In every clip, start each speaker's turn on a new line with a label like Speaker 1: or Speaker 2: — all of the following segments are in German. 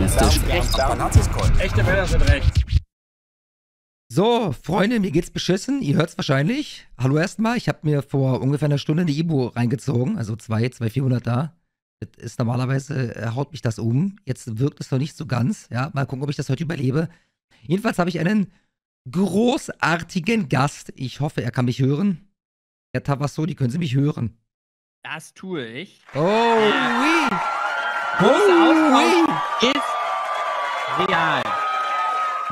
Speaker 1: extremistisch. Echte Männer sind rechts.
Speaker 2: So, Freunde, mir geht's beschissen. Ihr hört's wahrscheinlich. Hallo erstmal. Ich habe mir vor ungefähr einer Stunde eine Ibu reingezogen. Also zwei, zwei 400 da. Das ist normalerweise, äh, haut mich das um. Jetzt wirkt es noch nicht so ganz. Ja, mal gucken, ob ich das heute überlebe. Jedenfalls habe ich einen großartigen Gast. Ich hoffe, er kann mich hören. Herr Tavasso, die können Sie mich hören?
Speaker 1: Das tue ich. Oh, oui. Großer ist real.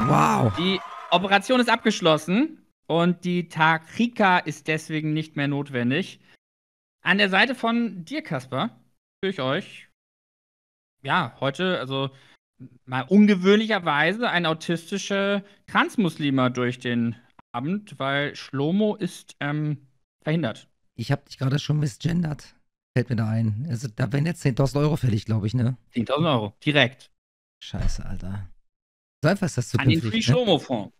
Speaker 1: Wow. Die Operation ist abgeschlossen und die Takrika ist deswegen nicht mehr notwendig. An der Seite von dir, Kasper, führe ich euch. Ja, heute, also mal ungewöhnlicherweise ein autistischer Transmuslimer durch den Abend, weil Schlomo ist ähm, verhindert. Ich habe dich
Speaker 2: gerade schon misgendert. Fällt mir da ein. Also da wären jetzt 10.000 Euro fällig, glaube ich, ne?
Speaker 1: 10.000 Euro, direkt. Scheiße, Alter.
Speaker 2: So einfach ist das zu An den ne? Free Shomo Fonds.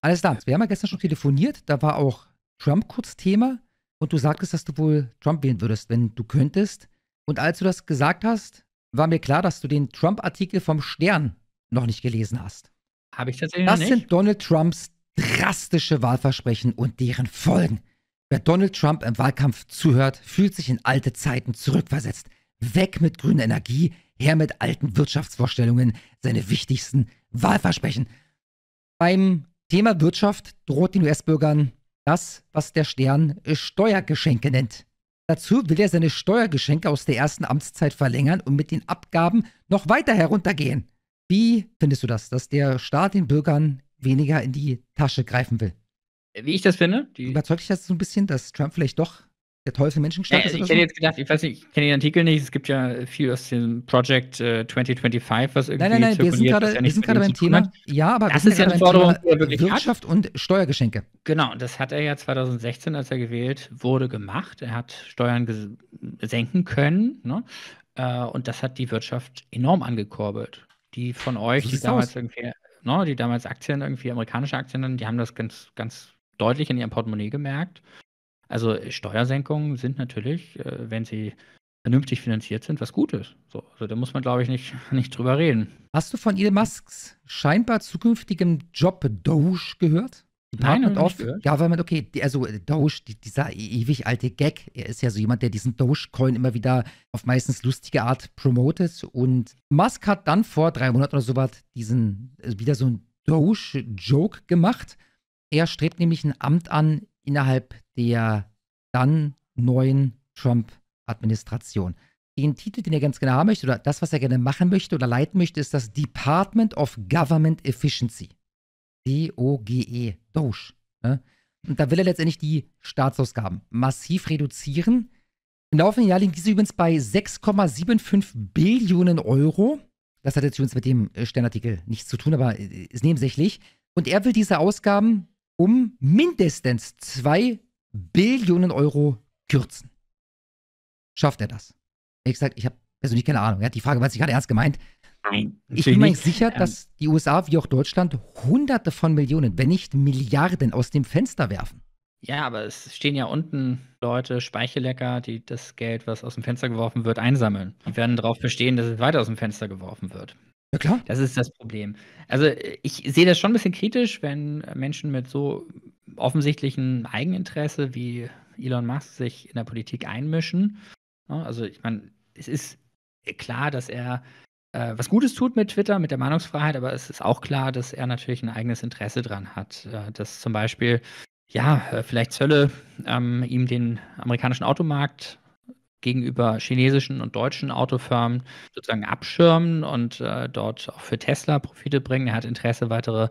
Speaker 2: Alles klar, wir haben ja gestern schon telefoniert, da war auch Trump kurz Thema und du sagtest, dass du wohl Trump wählen würdest, wenn du könntest. Und als du das gesagt hast, war mir klar, dass du den Trump-Artikel vom Stern noch nicht gelesen hast.
Speaker 1: Habe ich tatsächlich das nicht. Das
Speaker 2: sind Donald Trumps drastische Wahlversprechen und deren Folgen. Wer Donald Trump im Wahlkampf zuhört, fühlt sich in alte Zeiten zurückversetzt. Weg mit grüner Energie, her mit alten Wirtschaftsvorstellungen, seine wichtigsten Wahlversprechen. Beim Thema Wirtschaft droht den US-Bürgern das, was der Stern Steuergeschenke nennt. Dazu will er seine Steuergeschenke aus der ersten Amtszeit verlängern und mit den Abgaben noch weiter heruntergehen. Wie findest du das, dass der Staat den Bürgern weniger in die Tasche greifen will? wie ich das finde. Überzeugt dich das so ein bisschen, dass Trump vielleicht doch der Teufel Menschen äh, also ist? Ich hätte jetzt gedacht, ich weiß
Speaker 1: nicht, ich kenne den Artikel nicht. Es gibt ja viel aus dem Project äh, 2025, was irgendwie. Nein, nein, nein, wir sind gerade ja wir sind beim Thema. Ja, aber das ist ja eine Forderung, wirklich Wirtschaft
Speaker 2: hat. und Steuergeschenke.
Speaker 1: Genau, das hat er ja 2016, als er gewählt wurde, gemacht. Er hat Steuern senken können. Ne? Äh, und das hat die Wirtschaft enorm angekurbelt. Die von euch, so die damals aus. irgendwie, ne, die damals Aktien irgendwie, amerikanische Aktien, die haben das ganz, ganz deutlich in ihrem Portemonnaie gemerkt. Also Steuersenkungen sind natürlich, äh, wenn sie vernünftig finanziert sind, was Gutes. So, also da muss man, glaube ich, nicht, nicht drüber reden. Hast du von Elon Musks scheinbar zukünftigem Job Doge gehört?
Speaker 2: Nein, und Ja, weil man, okay, also äh, Doge, dieser e, ewig alte Gag, er ist ja so jemand, der diesen Doge-Coin immer wieder auf meistens lustige Art promotet. Und Musk hat dann vor drei Monaten oder sowas diesen, also wieder so einen Doge-Joke gemacht er strebt nämlich ein Amt an innerhalb der dann neuen Trump-Administration. Den Titel, den er ganz gerne haben möchte, oder das, was er gerne machen möchte oder leiten möchte, ist das Department of Government Efficiency. D-O-G-E, Doge. Ne? Und da will er letztendlich die Staatsausgaben massiv reduzieren. Im laufenden Jahr liegen diese übrigens bei 6,75 Billionen Euro. Das hat jetzt übrigens mit dem äh, Sternartikel nichts zu tun, aber äh, ist nebensächlich. Und er will diese Ausgaben um mindestens 2 Billionen Euro kürzen. Schafft er das? Ich sage, ich habe persönlich keine Ahnung. Ja? Die Frage war jetzt gerade ernst gemeint.
Speaker 1: Nein, ich bin mir sicher, ähm. dass
Speaker 2: die USA wie auch Deutschland Hunderte von Millionen, wenn nicht Milliarden aus dem Fenster werfen.
Speaker 1: Ja, aber es stehen ja unten Leute, Speichelecker, die das Geld, was aus dem Fenster geworfen wird, einsammeln. Die werden darauf bestehen, dass es weiter aus dem Fenster geworfen wird. Ja, klar. Das ist das Problem. Also äh, ich sehe das schon ein bisschen kritisch, wenn äh, Menschen mit so offensichtlichem Eigeninteresse wie Elon Musk sich in der Politik einmischen. Ne, also ich meine, es ist äh, klar, dass er äh, was Gutes tut mit Twitter, mit der Meinungsfreiheit, aber es ist auch klar, dass er natürlich ein eigenes Interesse dran hat. Äh, dass zum Beispiel, ja, vielleicht Zölle ähm, ihm den amerikanischen Automarkt gegenüber chinesischen und deutschen Autofirmen sozusagen abschirmen und äh, dort auch für Tesla Profite bringen. Er hat Interesse, weitere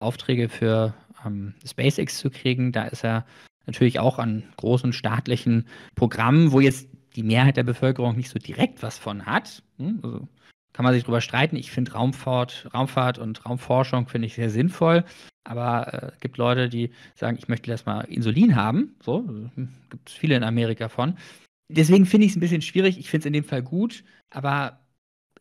Speaker 1: Aufträge für ähm, SpaceX zu kriegen. Da ist er natürlich auch an großen staatlichen Programmen, wo jetzt die Mehrheit der Bevölkerung nicht so direkt was von hat. Hm? Also kann man sich darüber streiten. Ich finde Raumfahrt, Raumfahrt und Raumforschung finde ich sehr sinnvoll. Aber äh, es äh, gibt Leute, die sagen, ich möchte erstmal Insulin haben. So hm, gibt es viele in Amerika von deswegen finde ich es ein bisschen schwierig. Ich finde es in dem Fall gut, aber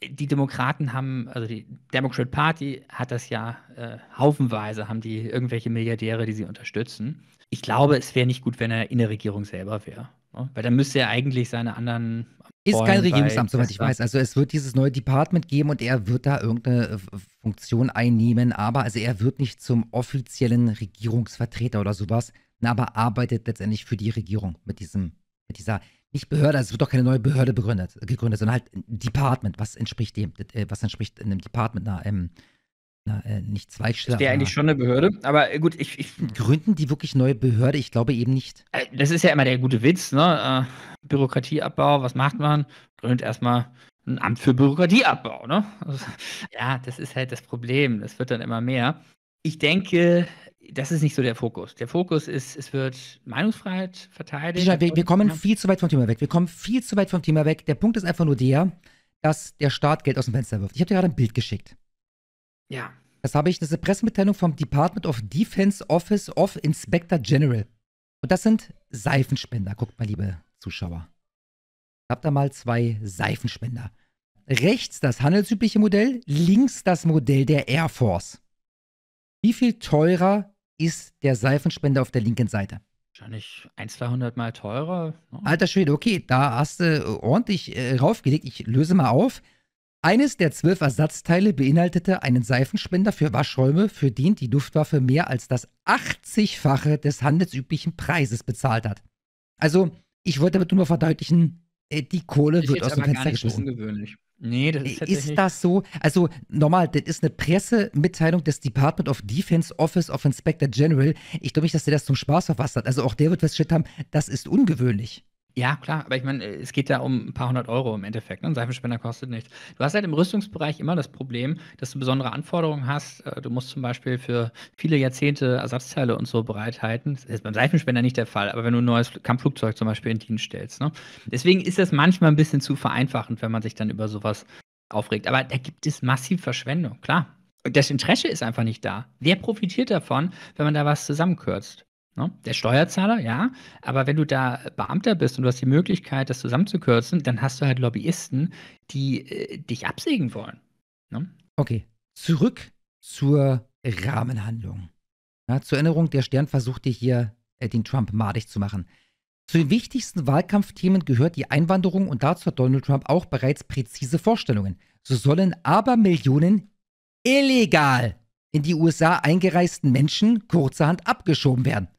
Speaker 1: die Demokraten haben, also die Democrat Party hat das ja äh, haufenweise, haben die irgendwelche Milliardäre, die sie unterstützen. Ich glaube, es wäre nicht gut, wenn er in der Regierung selber wäre. Ne? Weil dann müsste er eigentlich seine anderen. Ist kein Regierungsamt, soweit ich weiß. Also
Speaker 2: es wird dieses neue Department geben und er wird da irgendeine äh, Funktion einnehmen, aber also er wird nicht zum offiziellen Regierungsvertreter oder sowas, ne? aber arbeitet letztendlich für die Regierung mit diesem, mit dieser nicht Behörde, also es wird doch keine neue Behörde begründet, äh, gegründet, sondern halt Department. Was entspricht dem? Äh, was entspricht einem Department? Na, ähm, na, äh, nicht Zweigstelle. Ist der eigentlich schon
Speaker 1: eine Behörde? Aber äh, gut, ich, ich, Gründen die wirklich neue Behörde? Ich glaube eben nicht. Äh, das ist ja immer der gute Witz, ne? Äh, Bürokratieabbau, was macht man? Gründet erstmal ein Amt für Bürokratieabbau, ne? Also, ja, das ist halt das Problem. Das wird dann immer mehr. Ich denke, das ist nicht so der Fokus. Der Fokus ist, es wird Meinungsfreiheit verteidigt. Wir, wir, kommen viel
Speaker 2: zu weit vom Thema weg. Wir kommen viel zu weit vom Thema weg. Der Punkt ist einfach nur der, dass der Staat Geld aus dem Fenster wirft. Ich habe dir gerade ein Bild geschickt. Ja. Das habe ich, das ist eine Pressemitteilung vom Department of Defense Office of Inspector General. Und das sind Seifenspender. Guckt mal, liebe Zuschauer. Ich habe da mal zwei Seifenspender. Rechts das handelsübliche Modell, links das Modell der Air Force. Wie viel teurer ist der Seifenspender auf der linken Seite?
Speaker 1: Wahrscheinlich ein, 200 Mal teurer. Ne?
Speaker 2: Alter Schwede, okay, da hast du äh, ordentlich äh, raufgelegt. Ich löse mal auf. Eines der zwölf Ersatzteile beinhaltete einen Seifenspender für Waschräume, für den die Luftwaffe mehr als das 80-fache des handelsüblichen Preises bezahlt hat. Also, ich wollte damit nur verdeutlichen, äh, die Kohle ich wird aus dem Fenster geschmissen.
Speaker 1: Ungewöhnlich. Nee, das ist, ist das
Speaker 2: so? Also normal, das ist eine Pressemitteilung des Department of Defense Office of Inspector General. Ich glaube nicht, dass der das zum Spaß verfasst hat. Also auch der wird festgestellt haben, das ist ungewöhnlich.
Speaker 1: Ja, klar, aber ich meine, äh, es geht da um ein paar hundert Euro im Endeffekt. Ne? Ein Seifenspender kostet nichts. Du hast halt im Rüstungsbereich immer das Problem, dass du besondere Anforderungen hast. Äh, du musst zum Beispiel für viele Jahrzehnte Ersatzteile und so bereithalten. Das ist beim Seifenspender nicht der Fall, aber wenn du ein neues Kampfflugzeug zum Beispiel in Dienst stellst. Ne? Deswegen ist das manchmal ein bisschen zu vereinfachend, wenn man sich dann über sowas aufregt. Aber da gibt es massiv Verschwendung, klar. Das Interesse ist einfach nicht da. Wer profitiert davon, wenn man da was zusammenkürzt? Ne? Der Steuerzahler, ja. Aber wenn du da Beamter bist und du hast die Möglichkeit, das zusammenzukürzen, dann hast du halt Lobbyisten, die äh, dich absägen wollen. Ne? Okay, zurück zur Rahmenhandlung. Ja, zur Erinnerung, der
Speaker 2: Stern versuchte hier, äh, den Trump madig zu machen. Zu den wichtigsten Wahlkampfthemen gehört die Einwanderung und dazu hat Donald Trump auch bereits präzise Vorstellungen. So sollen aber Millionen illegal in die USA eingereisten Menschen kurzerhand abgeschoben werden.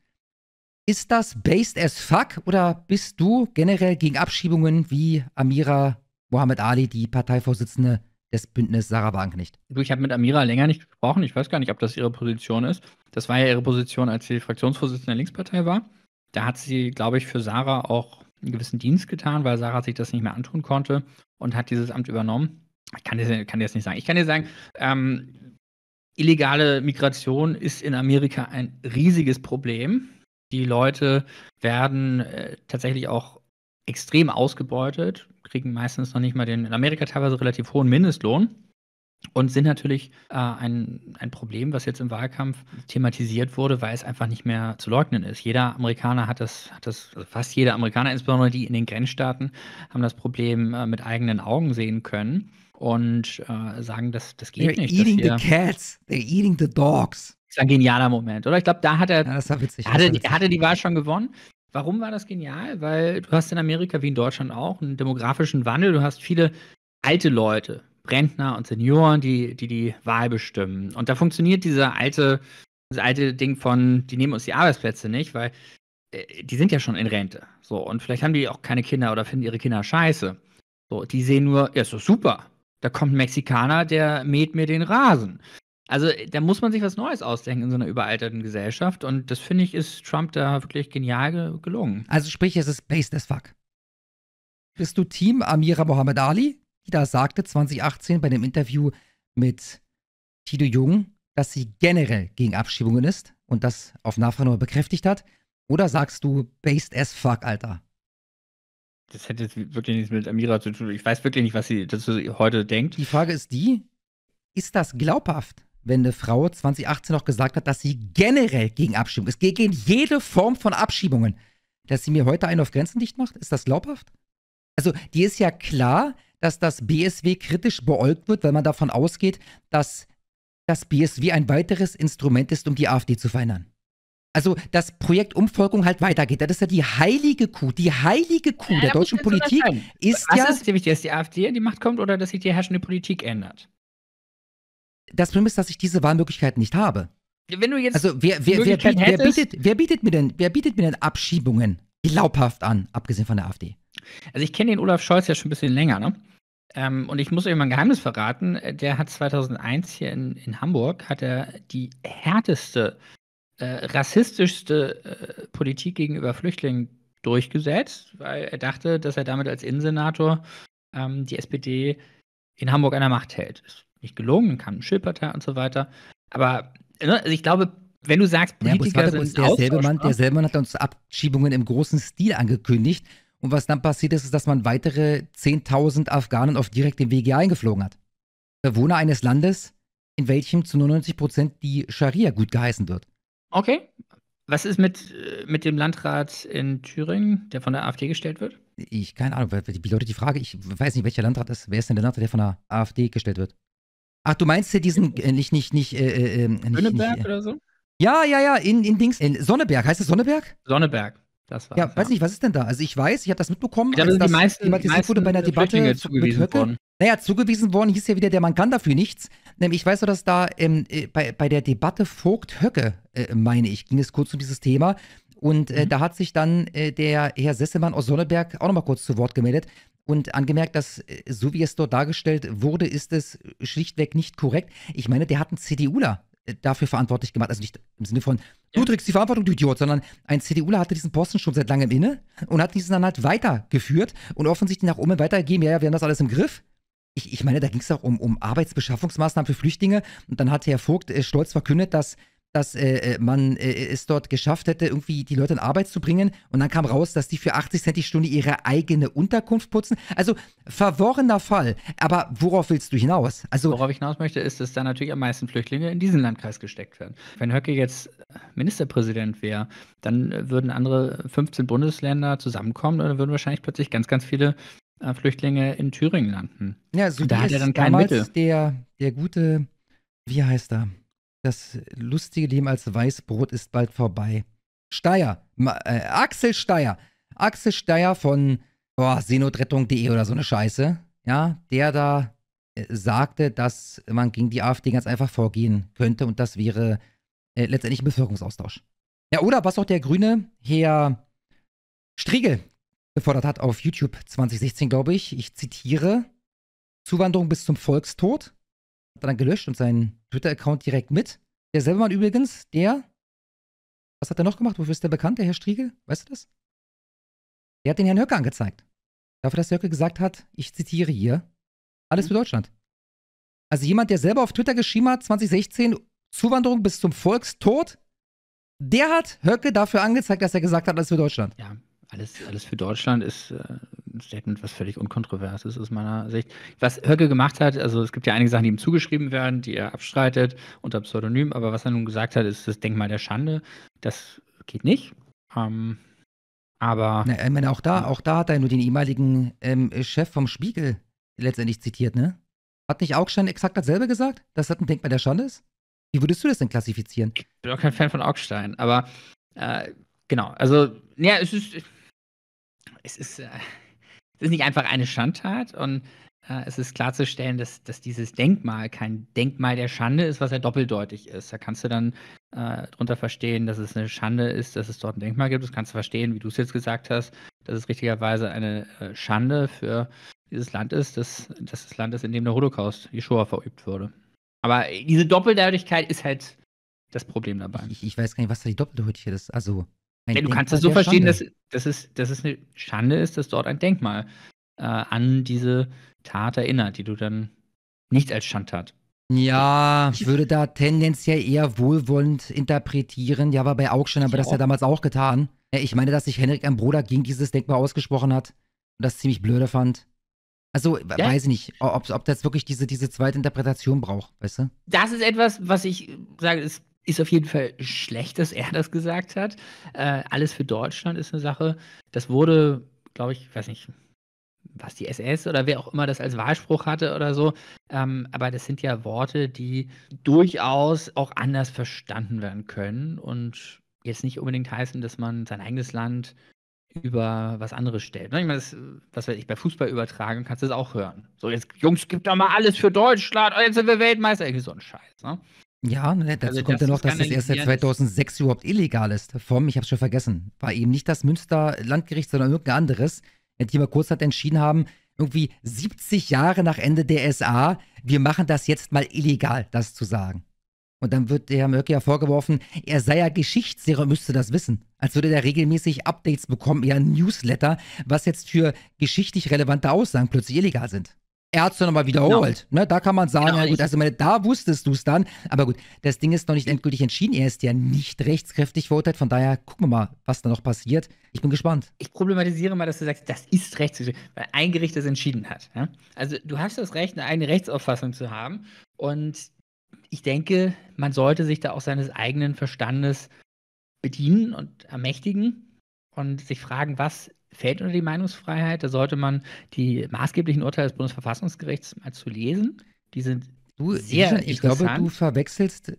Speaker 2: Ist das based as fuck oder bist du generell gegen Abschiebungen wie Amira Mohammed Ali, die Parteivorsitzende des Bündnis Sarah
Speaker 1: Wagenknecht? Du, ich habe mit Amira länger nicht gesprochen. Ich weiß gar nicht, ob das ihre Position ist. Das war ja ihre Position, als sie Fraktionsvorsitzende der Linkspartei war. Da hat sie, glaube ich, für Sarah auch einen gewissen Dienst getan, weil Sarah sich das nicht mehr antun konnte und hat dieses Amt übernommen. Ich kann dir, kann dir das nicht sagen. Ich kann dir sagen, ähm, illegale Migration ist in Amerika ein riesiges Problem. Die Leute werden äh, tatsächlich auch extrem ausgebeutet, kriegen meistens noch nicht mal den in Amerika teilweise relativ hohen Mindestlohn und sind natürlich äh, ein, ein Problem, was jetzt im Wahlkampf thematisiert wurde, weil es einfach nicht mehr zu leugnen ist. Jeder Amerikaner hat das, hat das also fast jeder Amerikaner, insbesondere die in den Grenzstaaten, haben das Problem äh, mit eigenen Augen sehen können und äh, sagen, dass das geht They're nicht. Eating the cats. They're eating the dogs. Das war ein genialer Moment, oder? Ich glaube, da hat er, ja, das war witzig, hatte, die, hatte die Wahl schon gewonnen. Warum war das genial? Weil du hast in Amerika wie in Deutschland auch einen demografischen Wandel. Du hast viele alte Leute, Rentner und Senioren, die, die die Wahl bestimmen. Und da funktioniert diese alte, das alte Ding von, die nehmen uns die Arbeitsplätze nicht, weil äh, die sind ja schon in Rente. So, und vielleicht haben die auch keine Kinder oder finden ihre Kinder scheiße. So, die sehen nur, ja, ist doch super. Da kommt ein Mexikaner, der mäht mir den Rasen. Also äh, da muss man sich was Neues ausdenken in so einer überalterten Gesellschaft und das finde ich ist Trump da wirklich genial ge gelungen.
Speaker 2: Also sprich, es ist based as fuck. Bist du Team Amira Mohammed Ali, die da sagte 2018 bei dem Interview mit Tito Jung, dass sie generell gegen Abschiebungen ist und das auf Nachfrage nur bekräftigt hat? Oder sagst du based as fuck, Alter?
Speaker 1: Das hätte jetzt wirklich nichts mit Amira zu tun. Ich weiß wirklich nicht, was sie dazu heute denkt. Die Frage ist die,
Speaker 2: ist das glaubhaft? wenn eine Frau 2018 noch gesagt hat, dass sie generell gegen Abschiebung ist, gegen jede Form von Abschiebungen, dass sie mir heute einen auf Grenzen dicht macht? Ist das glaubhaft? Also, dir ist ja klar, dass das BSW kritisch beäugt wird, weil man davon ausgeht, dass das BSW ein weiteres Instrument ist, um die AfD zu verhindern. Also das Projekt Umvolkung halt weitergeht. Das ist ja die heilige Kuh, die heilige Kuh ja, der deutschen Politik ist Was ja... Was ist
Speaker 1: wichtig, dass die AfD an die Macht kommt oder dass sich die herrschende Politik ändert?
Speaker 2: das Problem ist, dass ich diese Wahlmöglichkeiten nicht habe.
Speaker 1: Wenn du jetzt also wer, wer, wer, bietet, wer, bietet,
Speaker 2: wer bietet mir denn, wer bietet mir denn Abschiebungen glaubhaft an, abgesehen von der AfD?
Speaker 1: Also ich kenne den Olaf Scholz ja schon ein bisschen länger, ne? Ähm, und ich muss euch mal ein Geheimnis verraten. Äh, der hat 2001 hier in, in Hamburg hat er die härteste, äh, rassistischste äh, Politik gegenüber Flüchtlingen durchgesetzt, weil er dachte, dass er damit als Innensenator ähm, die SPD in Hamburg an der Macht hält nicht gelungen, kam eine Schildpartei und so weiter. Aber ne, also ich glaube, wenn du sagst, Politiker ja, sind derselbe Mann, derselbe
Speaker 2: Mann hat uns Abschiebungen im großen Stil angekündigt. Und was dann passiert ist, ist, dass man weitere 10.000 Afghanen auf direkt den Wege eingeflogen hat. Bewohner eines Landes, in welchem zu 99 Prozent die Scharia gut geheißen wird.
Speaker 1: Okay. Was ist mit, äh, mit dem Landrat in Thüringen, der von der AfD gestellt wird? Ich,
Speaker 2: keine Ahnung, die Leute die Frage, ich weiß nicht, welcher Landrat ist. Wer ist denn der Landrat, der von der AfD gestellt wird? Ach, du meinst ja diesen, äh, nicht, nicht, nicht, äh, äh, äh nicht, nicht, äh, oder so? Ja, ja, ja, in, in Dings, in Sonneberg, heißt das Sonneberg?
Speaker 1: Sonneberg. Das war
Speaker 2: ja, weiß ja. nicht, was ist denn da? Also ich weiß, ich habe das mitbekommen, ich als das, das die meisten, thematisiert meisten wurde bei einer Debatte zugewiesen mit Worden. Naja, zugewiesen worden hieß ja wieder der Mann kann dafür nichts. Nämlich, ich weiß nur, dass da ähm, äh, bei, bei der Debatte Vogt-Höcke, äh, meine ich, ging es kurz um dieses Thema, und äh, mhm. da hat sich dann äh, der Herr Sesselmann aus Sonneberg auch nochmal kurz zu Wort gemeldet und angemerkt, dass äh, so wie es dort dargestellt wurde, ist es schlichtweg nicht korrekt. Ich meine, der hat einen CDUler äh, dafür verantwortlich gemacht. Also nicht im Sinne von, du trägst die Verantwortung, du Idiot, sondern ein CDUler hatte diesen Posten schon seit langem inne und hat diesen dann halt weitergeführt und offensichtlich nach oben weitergegeben, ja, ja, wir haben das alles im Griff. Ich, ich meine, da ging es auch um, um Arbeitsbeschaffungsmaßnahmen für Flüchtlinge. Und dann hat Herr Vogt äh, stolz verkündet, dass dass äh, äh man äh, äh, es dort geschafft hätte, irgendwie die Leute in Arbeit zu bringen. Und dann kam raus, dass die für 80 Cent die Stunde ihre eigene Unterkunft putzen.
Speaker 1: Also verworrener Fall. Aber worauf willst du hinaus? Also, worauf ich hinaus möchte, ist, dass da natürlich am meisten Flüchtlinge in diesen Landkreis gesteckt werden. Wenn Höcke jetzt Ministerpräsident wäre, dann würden andere 15 Bundesländer zusammenkommen und dann würden wahrscheinlich plötzlich ganz, ganz viele äh, Flüchtlinge in Thüringen landen. Ja, so da hat er dann kein Mittel. Der,
Speaker 2: der gute, wie heißt er? Das lustige Leben als Weißbrot ist bald vorbei. Steier, äh, Axel Steier. Axel Steier von seenotrettung.de oder so eine Scheiße. Ja, der da äh, sagte, dass man gegen die AfD ganz einfach vorgehen könnte und das wäre äh, letztendlich ein Bevölkerungsaustausch. Ja, oder was auch der Grüne, Herr Striegel, gefordert hat auf YouTube 2016, glaube ich. Ich zitiere: Zuwanderung bis zum Volkstod dann gelöscht und seinen Twitter-Account direkt mit. Der Mann übrigens, der, was hat er noch gemacht? Wofür ist der bekannt, der Herr Striegel? Weißt du das? Der hat den Herrn Höcke angezeigt. Dafür, dass Höcke gesagt hat, ich zitiere hier, alles mhm. für Deutschland. Also jemand, der selber auf Twitter geschrieben hat, 2016, Zuwanderung bis zum Volkstod, der hat Höcke dafür angezeigt, dass er gesagt hat, alles für Deutschland.
Speaker 1: Ja, alles, alles für Deutschland ist äh, ein Statement, was völlig unkontrovers ist aus meiner Sicht. Was Höcke gemacht hat, also es gibt ja einige Sachen, die ihm zugeschrieben werden, die er abstreitet unter Pseudonym, aber was er nun gesagt hat, ist das Denkmal der Schande. Das geht nicht. Ähm, aber.
Speaker 2: Na, ich meine, auch da, auch da hat er nur den ehemaligen ähm, Chef vom Spiegel letztendlich zitiert, ne? Hat nicht Augstein exakt dasselbe gesagt, dass das ein Denkmal der Schande ist? Wie würdest du das denn klassifizieren? Ich
Speaker 1: bin auch kein Fan von Augstein, aber äh, genau, also, ja, es ist es ist, äh, es ist nicht einfach eine Schandtat und äh, es ist klarzustellen, dass, dass dieses Denkmal kein Denkmal der Schande ist, was ja doppeldeutig ist. Da kannst du dann äh, drunter verstehen, dass es eine Schande ist, dass es dort ein Denkmal gibt. Das kannst du verstehen, wie du es jetzt gesagt hast, dass es richtigerweise eine äh, Schande für dieses Land ist, dass, dass das Land ist, in dem der Holocaust, die Shoah verübt wurde. Aber diese Doppeldeutigkeit ist halt das Problem dabei. Ich, ich weiß gar nicht, was da die Doppeldeutigkeit ist. Also, ja, du kannst das so verstehen, dass, dass, es, dass es eine Schande ist, dass dort ein Denkmal äh, an diese Tat erinnert, die du dann nicht als Schandtat.
Speaker 2: Ja, ich würde da tendenziell eher wohlwollend interpretieren. Ja, war bei Aug schon, aber das hat er damals auch getan. Ich meine, dass sich Henrik am Bruder gegen dieses Denkmal ausgesprochen hat und das ziemlich blöde fand. Also, ja. weiß ich nicht, ob, ob das wirklich diese, diese zweite Interpretation braucht, weißt du?
Speaker 1: Das ist etwas, was ich sage, ist ist auf jeden Fall schlecht, dass er das gesagt hat. Äh, alles für Deutschland ist eine Sache. Das wurde, glaube ich, weiß nicht, was die SS oder wer auch immer das als Wahlspruch hatte oder so. Ähm, aber das sind ja Worte, die durchaus auch anders verstanden werden können und jetzt nicht unbedingt heißen, dass man sein eigenes Land über was anderes stellt. Ne? Ich meine, das, was weiß ich, bei Fußball übertragen, kannst du das auch hören. So, jetzt, Jungs, gibt doch mal alles für Deutschland, oh, jetzt sind wir Weltmeister, irgendwie so ein Scheiß. Ne?
Speaker 2: Ja, ne, dazu also kommt ja noch, dass das erst seit 2006 überhaupt illegal ist. Vom, ich habe schon vergessen, war eben nicht das Münster Landgericht, sondern irgendein anderes, die mal kurz hat entschieden haben, irgendwie 70 Jahre nach Ende der SA, wir machen das jetzt mal illegal, das zu sagen. Und dann wird der Herr Mörke ja vorgeworfen, er sei ja Geschichtslehrer, müsste das wissen. Als würde er regelmäßig Updates bekommen, eher ein Newsletter, was jetzt für geschichtlich relevante Aussagen plötzlich illegal sind. Ärzte nochmal wiederholt. Genau. Ne, da kann man sagen, genau, ja, gut, also meine, da wusstest du es dann. Aber gut, das Ding ist noch nicht endgültig entschieden. Er ist ja nicht rechtskräftig verurteilt. Von daher gucken wir mal, was da noch passiert. Ich bin gespannt. Ich
Speaker 1: problematisiere mal, dass du sagst, das ist rechtskräftig, weil ein Gericht das entschieden hat. Ja? Also du hast das Recht, eine Rechtsauffassung zu haben. Und ich denke, man sollte sich da auch seines eigenen Verstandes bedienen und ermächtigen und sich fragen, was fällt unter die Meinungsfreiheit. Da sollte man die maßgeblichen Urteile des Bundesverfassungsgerichts mal zu lesen. Die sind du, sehr Ich glaube, du
Speaker 2: verwechselst äh,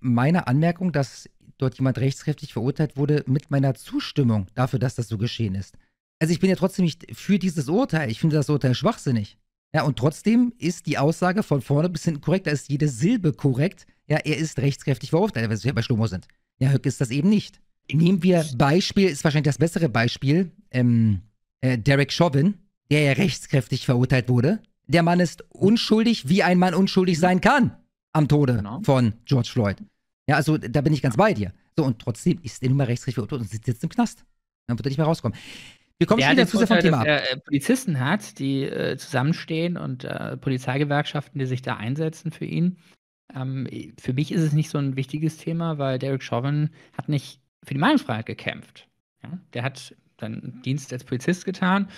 Speaker 2: meine Anmerkung, dass dort jemand rechtskräftig verurteilt wurde, mit meiner Zustimmung dafür, dass das so geschehen ist. Also ich bin ja trotzdem nicht für dieses Urteil. Ich finde das Urteil schwachsinnig. Ja, und trotzdem ist die Aussage von vorne bis hinten korrekt. Da ist jede Silbe korrekt. Ja, er ist rechtskräftig verurteilt, weil wir bei Schlomo sind. Ja, Höck ist das eben nicht. Nehmen wir Beispiel, ist wahrscheinlich das bessere Beispiel, ähm, äh, Derek Chauvin, der ja rechtskräftig verurteilt wurde. Der Mann ist unschuldig, wie ein Mann unschuldig sein kann am Tode genau. von George Floyd. Ja, also da bin ich ganz bei dir. So, und trotzdem ist er nun mal rechtskräftig verurteilt und sitzt jetzt im Knast. Dann wird er nicht mehr rauskommen. Wir kommen der schon wieder zu sehr vom Thema ab. Er,
Speaker 1: äh, Polizisten hat, die äh, zusammenstehen und äh, Polizeigewerkschaften, die sich da einsetzen für ihn. Ähm, für mich ist es nicht so ein wichtiges Thema, weil Derek Chauvin hat nicht für die Meinungsfreiheit gekämpft. Ja? Der hat dann Dienst als Polizist getan.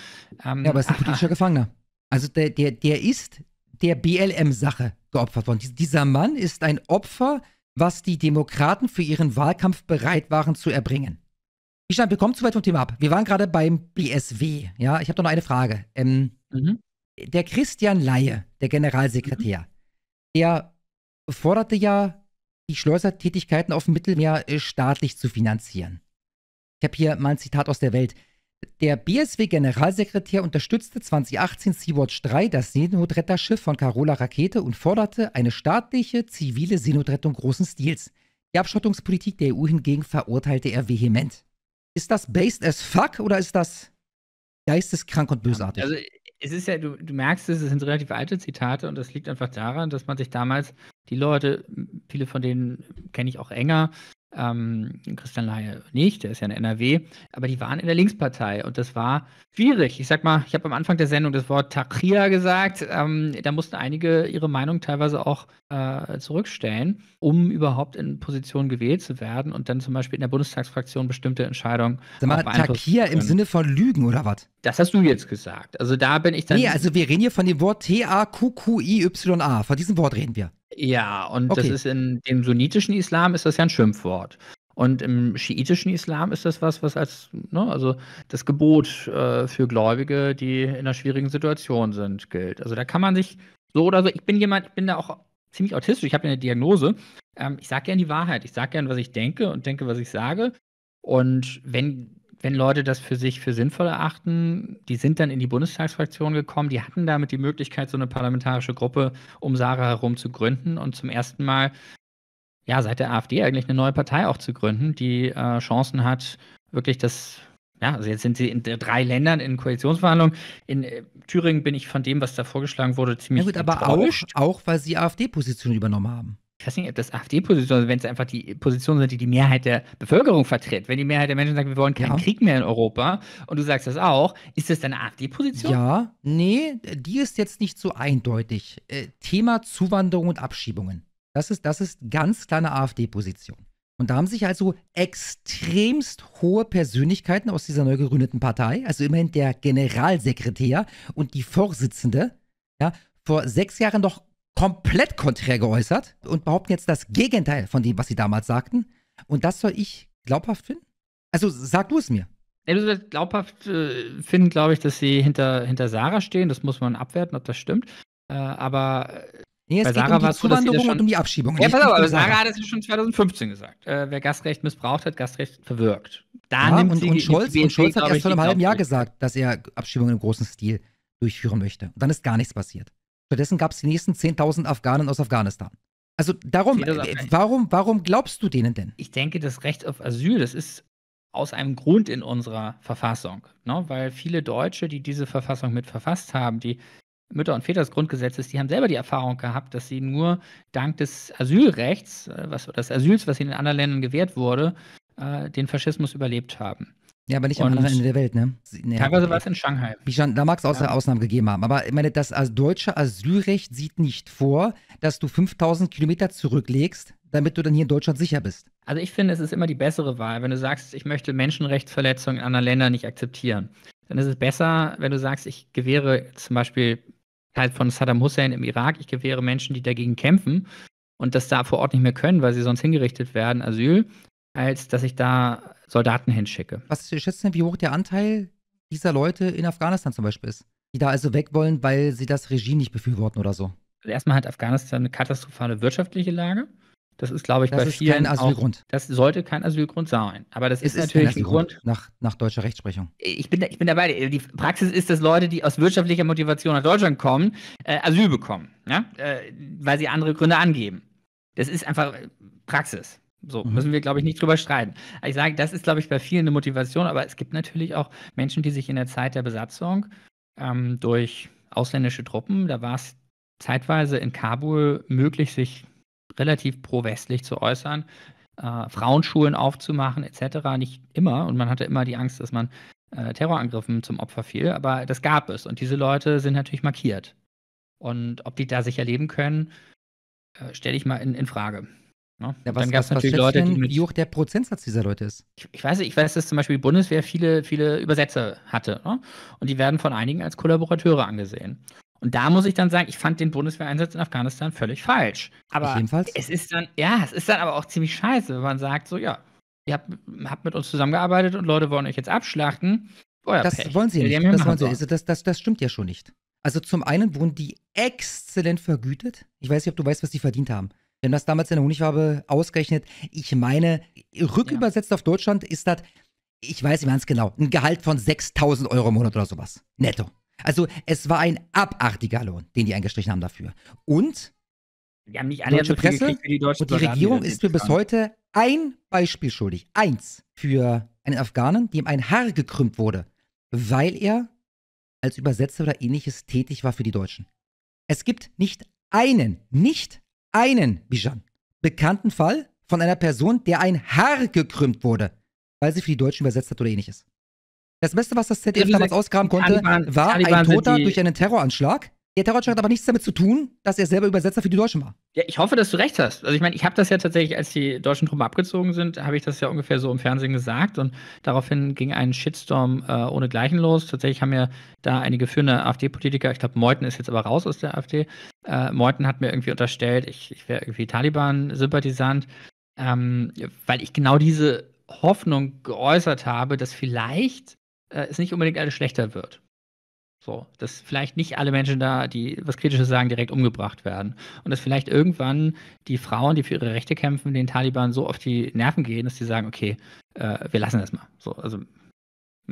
Speaker 1: Ähm, ja,
Speaker 2: aber ist ein politischer Gefangener. Also der, der, der ist der BLM-Sache geopfert worden. Dieser Mann ist ein Opfer, was die Demokraten für ihren Wahlkampf bereit waren zu erbringen. Ishan, wir kommen zu weit vom Thema ab. Wir waren gerade beim BSW. Ja, ich habe noch eine Frage. Ähm, mhm. Der Christian Laie, der Generalsekretär, mhm. der forderte ja die Schleusertätigkeiten auf dem Mittelmeer äh, staatlich zu finanzieren. Ich habe hier mal ein Zitat aus der Welt. Der BSW-Generalsekretär unterstützte 2018 Sea-Watch 3, das Seenotretterschiff von Carola Rakete, und forderte eine staatliche zivile Seenotrettung großen Stils. Die Abschottungspolitik der EU hingegen verurteilte er vehement. Ist das based as fuck oder ist das geisteskrank und bösartig?
Speaker 1: Also es ist ja, du, du merkst, es sind relativ alte Zitate und das liegt einfach daran, dass man sich damals die Leute, viele von denen kenne ich auch enger, ähm, Christian Laie nicht, der ist ja in NRW, aber die waren in der Linkspartei und das war schwierig. Ich sag mal, ich habe am Anfang der Sendung das Wort Takria gesagt, ähm, da mussten einige ihre Meinung teilweise auch äh, zurückstellen, um überhaupt in Position gewählt zu werden und dann zum Beispiel in der Bundestagsfraktion bestimmte Entscheidungen. Sag mal, Takria im Sinne
Speaker 2: von Lügen oder was? Das
Speaker 1: hast du jetzt gesagt. Also da bin ich dann. Nee, also
Speaker 2: wir reden hier von dem Wort T-A-Q-Q-I-Y-A. Von diesem Wort reden wir.
Speaker 1: Ja, und das ist in dem sunnitischen Islam ist das ja ein Schimpfwort. Und im schiitischen Islam ist das was, was als, ne, also das Gebot äh, für Gläubige, die in einer schwierigen Situation sind, gilt. Also da kann man sich so oder so, ich bin jemand, ich bin da auch ziemlich autistisch, ich habe ja eine Diagnose. Ähm, ich sage gern die Wahrheit, ich sage gern, was ich denke und denke, was ich sage. Und wenn wenn Leute das für sich für sinnvoll erachten, die sind dann in die Bundestagsfraktion gekommen, die hatten damit die Möglichkeit, so eine parlamentarische Gruppe um Sarah herum zu gründen und zum ersten Mal, ja, seit der AfD eigentlich eine neue Partei auch zu gründen, die äh, Chancen hat, wirklich das ja, also jetzt sind sie in drei Ländern in Koalitionsverhandlungen. In äh, Thüringen bin ich von dem, was da vorgeschlagen wurde, ziemlich ja gut, aber Auch, auch, weil sie AfD-Position übernommen haben ich weiß nicht, ob das AfD-Position ist, wenn es einfach die Positionen sind, die die Mehrheit der Bevölkerung vertritt. Wenn die Mehrheit der Menschen sagt, wir wollen keinen ja. Krieg mehr in Europa und du sagst das auch, ist das deine AfD-Position? Ja, nee, die ist jetzt nicht so eindeutig. Äh, Thema Zuwanderung und
Speaker 2: Abschiebungen. Das ist, das ist ganz kleine AfD-Position. Und da haben sich also extremst hohe Persönlichkeiten aus dieser neu gegründeten Partei, also immerhin der Generalsekretär und die Vorsitzende, ja, vor sechs Jahren noch komplett konträr geäußert und behaupten jetzt das Gegenteil von dem, was sie damals sagten. Und das soll ich glaubhaft finden? Also sag du es
Speaker 1: mir. du sollst glaubhaft äh, finden, glaube ich, dass sie hinter, hinter Sarah stehen. Das muss man abwerten, ob das stimmt. Äh, aber äh, nee, es bei Sarah um war es so, und um die Abschiebung. Ja, pass auf, aber Sarah hat es ja schon 2015 gesagt. Äh, wer Gastrecht missbraucht hat, Gastrecht verwirkt. Da ja, nimmt und, sie und Scholz, BNC, und e Scholz hat erst vor einem halben Jahr
Speaker 2: gesagt, dass er Abschiebungen im großen Stil durchführen möchte. Und dann ist gar nichts passiert. Stattdessen gab es die nächsten 10.000 Afghanen aus Afghanistan. Also darum, warum, warum glaubst du denen denn? Ich
Speaker 1: denke, das Recht auf Asyl, das ist aus einem Grund in unserer Verfassung, ne? weil viele Deutsche, die diese Verfassung mit verfasst haben, die Mütter- und Väter des Grundgesetzes, die haben selber die Erfahrung gehabt, dass sie nur dank des Asylrechts, äh, was, des Asyls, was ihnen in anderen Ländern gewährt wurde, äh, den Faschismus überlebt haben. Ja, aber nicht am anderen Ende der
Speaker 2: Welt, ne? Nee, teilweise war es in Shanghai. da mag es außer ja. Ausnahmen gegeben haben. Aber ich meine, das deutsche Asylrecht sieht nicht vor, dass du 5000 Kilometer zurücklegst, damit du dann hier in Deutschland sicher bist.
Speaker 1: Also ich finde, es ist immer die bessere Wahl, wenn du sagst, ich möchte Menschenrechtsverletzungen in anderen Ländern nicht akzeptieren. Dann ist es besser, wenn du sagst, ich gewähre zum Beispiel halt von Saddam Hussein im Irak, ich gewähre Menschen, die dagegen kämpfen und das da vor Ort nicht mehr können, weil sie sonst hingerichtet werden, Asyl, als dass ich da Soldaten hinschicke.
Speaker 2: Was schätzt denn, wie hoch der Anteil dieser Leute in Afghanistan zum Beispiel ist? Die da also weg wollen, weil sie das Regime nicht befürworten oder so?
Speaker 1: Also erstmal hat Afghanistan eine katastrophale wirtschaftliche Lage. Das ist, glaube ich, das bei vielen. Das ist kein Asylgrund. Auch, das sollte kein Asylgrund sein. Aber das es ist, natürlich ein Grund.
Speaker 2: Nach, nach deutscher Rechtsprechung.
Speaker 1: Ich bin, ich bin dabei. Die Praxis ist, dass Leute, die aus wirtschaftlicher Motivation nach Deutschland kommen, äh, Asyl bekommen, ja? äh, weil sie andere Gründe angeben. Das ist einfach Praxis. So mhm. müssen wir, glaube ich, nicht drüber streiten. Ich sage, das ist, glaube ich, bei vielen eine Motivation, aber es gibt natürlich auch Menschen, die sich in der Zeit der Besatzung ähm, durch ausländische Truppen, da war es zeitweise in Kabul möglich, sich relativ pro-westlich zu äußern, äh, Frauenschulen aufzumachen, etc. Nicht immer. Und man hatte immer die Angst, dass man äh, Terrorangriffen zum Opfer fiel, aber das gab es. Und diese Leute sind natürlich markiert. Und ob die da sicher leben können, äh, stelle ich mal in, in Frage. Ne? Ja, was, dann gab es natürlich Leute, denn, die mit,
Speaker 2: wie hoch der Prozentsatz dieser Leute ist.
Speaker 1: Ich, ich, weiß, ich weiß, dass zum Beispiel die Bundeswehr viele, viele Übersetzer hatte. Ne? Und die werden von einigen als Kollaborateure angesehen. Und da muss ich dann sagen, ich fand den Bundeswehreinsatz in Afghanistan völlig falsch. Aber jedenfalls. es ist dann, ja, es ist dann aber auch ziemlich scheiße, wenn man sagt, so ja, ihr habt, habt mit uns zusammengearbeitet und Leute wollen euch jetzt abschlachten. Euer oh das Pech. wollen sie nicht. Das, wollen sie. Also
Speaker 2: das, das, das stimmt ja schon nicht. Also zum einen wurden die exzellent vergütet. Ich weiß nicht, ob du weißt, was die verdient haben. Wir haben das damals in der Honigfarbe ausgerechnet. Ich meine, rückübersetzt ja. auf Deutschland ist das, ich weiß nicht ganz genau, ein Gehalt von 6000 Euro im Monat oder sowas. Netto. Also es war ein abartiger Lohn, den die eingestrichen haben dafür. Und
Speaker 1: die haben nicht alle deutsche so Presse die deutsche und die Regierung ist mir bis
Speaker 2: heute ein Beispiel schuldig. Eins für einen Afghanen, dem ein Haar gekrümmt wurde, weil er als Übersetzer oder ähnliches tätig war für die Deutschen. Es gibt nicht einen, nicht einen, Bijan, bekannten Fall von einer Person, der ein Haar gekrümmt wurde, weil sie für die Deutschen übersetzt hat oder ähnliches. Das Beste, was das ZDF damals ausgraben konnte, war ein Toter durch einen Terroranschlag der Terrorcheck hat aber nichts damit zu tun, dass er selber Übersetzer für die Deutschen war.
Speaker 1: Ja, ich hoffe, dass du recht hast. Also ich meine, ich habe das ja tatsächlich, als die deutschen Truppen abgezogen sind, habe ich das ja ungefähr so im Fernsehen gesagt und daraufhin ging ein Shitstorm äh, ohnegleichen los. Tatsächlich haben ja da einige führende AfD-Politiker, ich glaube, Meuthen ist jetzt aber raus aus der AfD, äh, Meuthen hat mir irgendwie unterstellt, ich, ich wäre irgendwie Taliban-Sympathisant, ähm, weil ich genau diese Hoffnung geäußert habe, dass vielleicht äh, es nicht unbedingt alles schlechter wird. So, dass vielleicht nicht alle Menschen da, die was Kritisches sagen, direkt umgebracht werden. Und dass vielleicht irgendwann die Frauen, die für ihre Rechte kämpfen, den Taliban so auf die Nerven gehen, dass sie sagen, okay, äh, wir lassen das mal. So, also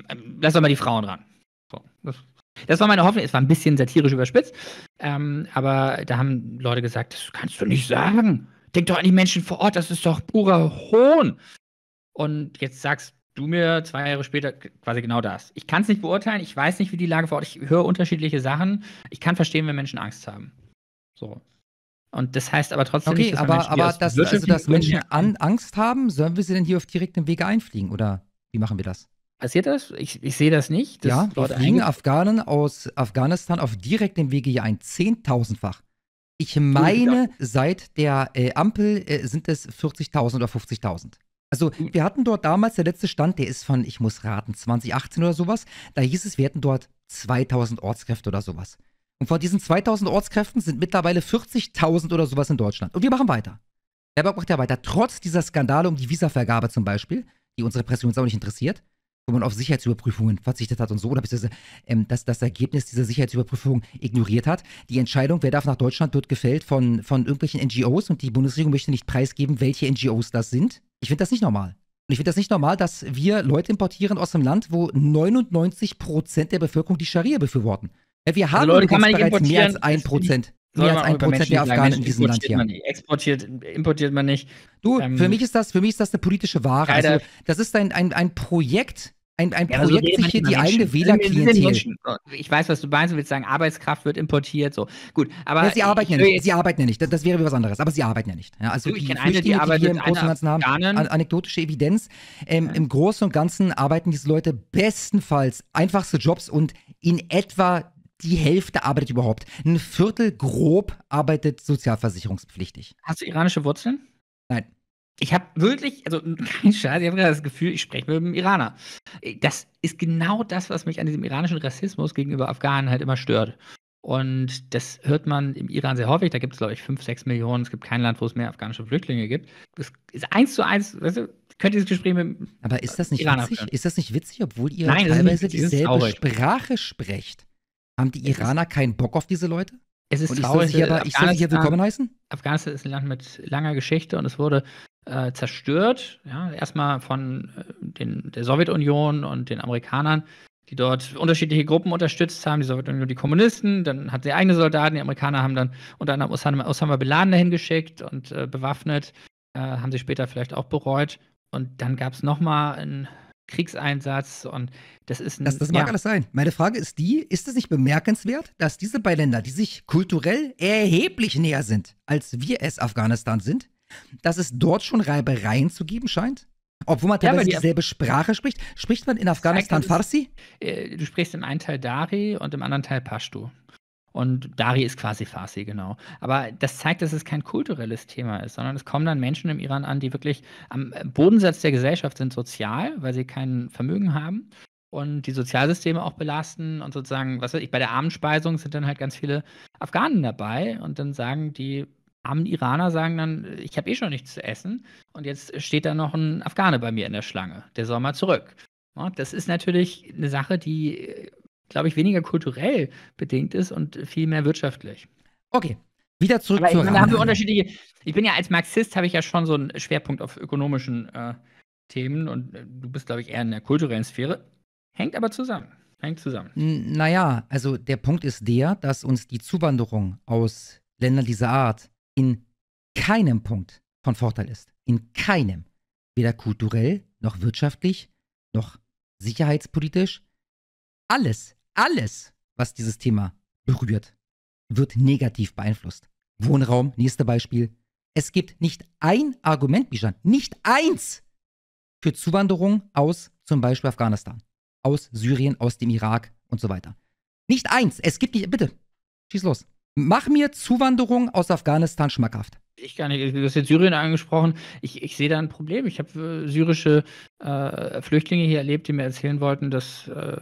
Speaker 1: äh, lass doch mal die Frauen ran. So, das, das, war meine Hoffnung. Es war ein bisschen satirisch überspitzt. Ähm, aber da haben Leute gesagt, das kannst du nicht sagen. Denk doch an die Menschen vor Ort, das ist doch purer Hohn. Und jetzt sagst du mir zwei Jahre später quasi genau das. Ich kann es nicht beurteilen, ich weiß nicht, wie die Lage vor Ort ist. Ich höre unterschiedliche Sachen. Ich kann verstehen, wenn Menschen Angst haben. So. Und das heißt aber trotzdem okay, nicht, dass aber, Menschen, aber das, also, dass Menschen an,
Speaker 2: Angst haben, sollen wir sie denn hier auf direktem Wege einfliegen oder wie machen wir das? Passiert das? Ich, ich sehe das nicht. Das ja, dort fliegen Afghanen aus Afghanistan auf direktem Wege hier ein, zehntausendfach. Ich meine, seit der äh, Ampel äh, sind es 40.000 oder 50.000. Also wir hatten dort damals, der letzte Stand, der ist von, ich muss raten, 2018 oder sowas. Da hieß es, wir hätten dort 2000 Ortskräfte oder sowas. Und von diesen 2000 Ortskräften sind mittlerweile 40.000 oder sowas in Deutschland. Und wir machen weiter. Baerbock macht ja weiter. Trotz dieser Skandale um die Visavergabe zum Beispiel, die unsere Presse uns auch nicht interessiert, wo man auf Sicherheitsüberprüfungen verzichtet hat und so, oder beziehungsweise ähm, dass das Ergebnis dieser Sicherheitsüberprüfung ignoriert hat. Die Entscheidung, wer darf nach Deutschland, wird gefällt von, von irgendwelchen NGOs und die Bundesregierung möchte nicht preisgeben, welche NGOs das sind. Ich finde das nicht normal. Und ich finde das nicht normal, dass wir Leute importieren aus einem Land, wo 99% Prozent der Bevölkerung die Scharia befürworten. Äh, wir haben also Leute, bereits mehr als 1%. Mehr als ein Prozent der Afghanen in diesem Land hier. Man nicht, exportiert, importiert man nicht. Du, ähm, für, mich ist das, für mich ist das eine politische Ware. Also, das ist ein, ein, ein Projekt ein, ein ja, also Projekt so sich hier die eigene Wählerklientel.
Speaker 1: Oh, ich weiß, was du meinst, du willst sagen, Arbeitskraft wird importiert, so. Gut, aber. Ja, sie arbeiten ja nicht, sie
Speaker 2: arbeiten ja nicht. Das, wäre was anderes, aber sie arbeiten ja nicht.
Speaker 1: Ja, also du, ich kenne eine, die arbeitet im Großen und Ganzen haben,
Speaker 2: anekdotische Evidenz. Ähm, Im Großen und Ganzen arbeiten diese Leute bestenfalls einfachste Jobs und in etwa die Hälfte arbeitet überhaupt. Ein Viertel grob arbeitet sozialversicherungspflichtig.
Speaker 1: Hast du iranische Wurzeln? Ich habe wirklich, also kein Scheiß, ich habe gerade das Gefühl, ich spreche mit einem Iraner. Das ist genau das, was mich an diesem iranischen Rassismus gegenüber Afghanen halt immer stört. Und das hört man im Iran sehr häufig. Da gibt es, glaube ich, fünf, sechs Millionen. Es gibt kein Land, wo es mehr afghanische Flüchtlinge gibt. Das ist eins zu eins, weißt du, könnt ihr dieses Gespräch mit Aber ist das nicht witzig? Ist das nicht witzig, obwohl ihr Nein, teilweise dieselbe Sprache sprecht?
Speaker 2: Haben die Iraner keinen Bock auf diese Leute? Es ist traurig, ich soll aber ich soll dich hier willkommen heißen?
Speaker 1: Afghanistan ist ein Land mit langer Geschichte und es wurde äh, zerstört. Ja, erstmal von äh, den, der Sowjetunion und den Amerikanern, die dort unterschiedliche Gruppen unterstützt haben. Die Sowjetunion, die Kommunisten, dann hat sie eigene Soldaten. Die Amerikaner haben dann unter anderem Osama, Osama Bin Laden dahin geschickt und äh, bewaffnet. Äh, haben sie später vielleicht auch bereut. Und dann gab es nochmal einen Kriegseinsatz und das ist ein. Das, das mag ja. alles
Speaker 2: sein. Meine Frage ist die: Ist es nicht bemerkenswert, dass diese beiden Länder, die sich kulturell erheblich näher sind, als wir es Afghanistan sind, dass es dort schon Reibereien zu geben scheint? Obwohl man teilweise ja, die dieselbe Sprache spricht, spricht man in Afghanistan Farsi?
Speaker 1: Äh, du sprichst im einen Teil Dari und im anderen Teil Pashto. Und Dari ist quasi Farsi, genau. Aber das zeigt, dass es kein kulturelles Thema ist, sondern es kommen dann Menschen im Iran an, die wirklich am Bodensatz der Gesellschaft sind sozial, weil sie kein Vermögen haben und die Sozialsysteme auch belasten und sozusagen, was weiß ich, bei der Abendspeisung sind dann halt ganz viele Afghanen dabei und dann sagen die armen Iraner sagen dann, ich habe eh schon nichts zu essen und jetzt steht da noch ein Afghane bei mir in der Schlange, der soll mal zurück. Das ist natürlich eine Sache, die äh, glaube ich, weniger kulturell bedingt ist und viel mehr wirtschaftlich. Okay. Wieder zurück Aber zur ich, haben wir unterschiedliche. Ich bin ja als Marxist habe ich ja schon so einen Schwerpunkt auf ökonomischen äh, Themen und äh, du bist, glaube ich, eher in der kulturellen Sphäre. Hängt aber zusammen. Hängt zusammen.
Speaker 2: naja, also der Punkt ist der, dass uns die Zuwanderung aus Ländern dieser Art in keinem Punkt von Vorteil ist. In keinem. Weder kulturell, noch wirtschaftlich, noch sicherheitspolitisch. Alles alles, was dieses Thema berührt, wird negativ beeinflusst. Wohnraum, nächste Beispiel. Es gibt nicht ein Argument, Bijan, nicht eins für Zuwanderung aus zum Beispiel Afghanistan, aus Syrien, aus dem Irak und so weiter. Nicht eins. Es gibt nicht. Bitte, schieß los. Mach mir Zuwanderung aus Afghanistan schmackhaft.
Speaker 1: Ich kann nicht, du hast jetzt Syrien angesprochen. Ich, ich sehe da ein Problem. Ich habe äh, syrische äh, Flüchtlinge hier erlebt, die mir erzählen wollten, dass äh,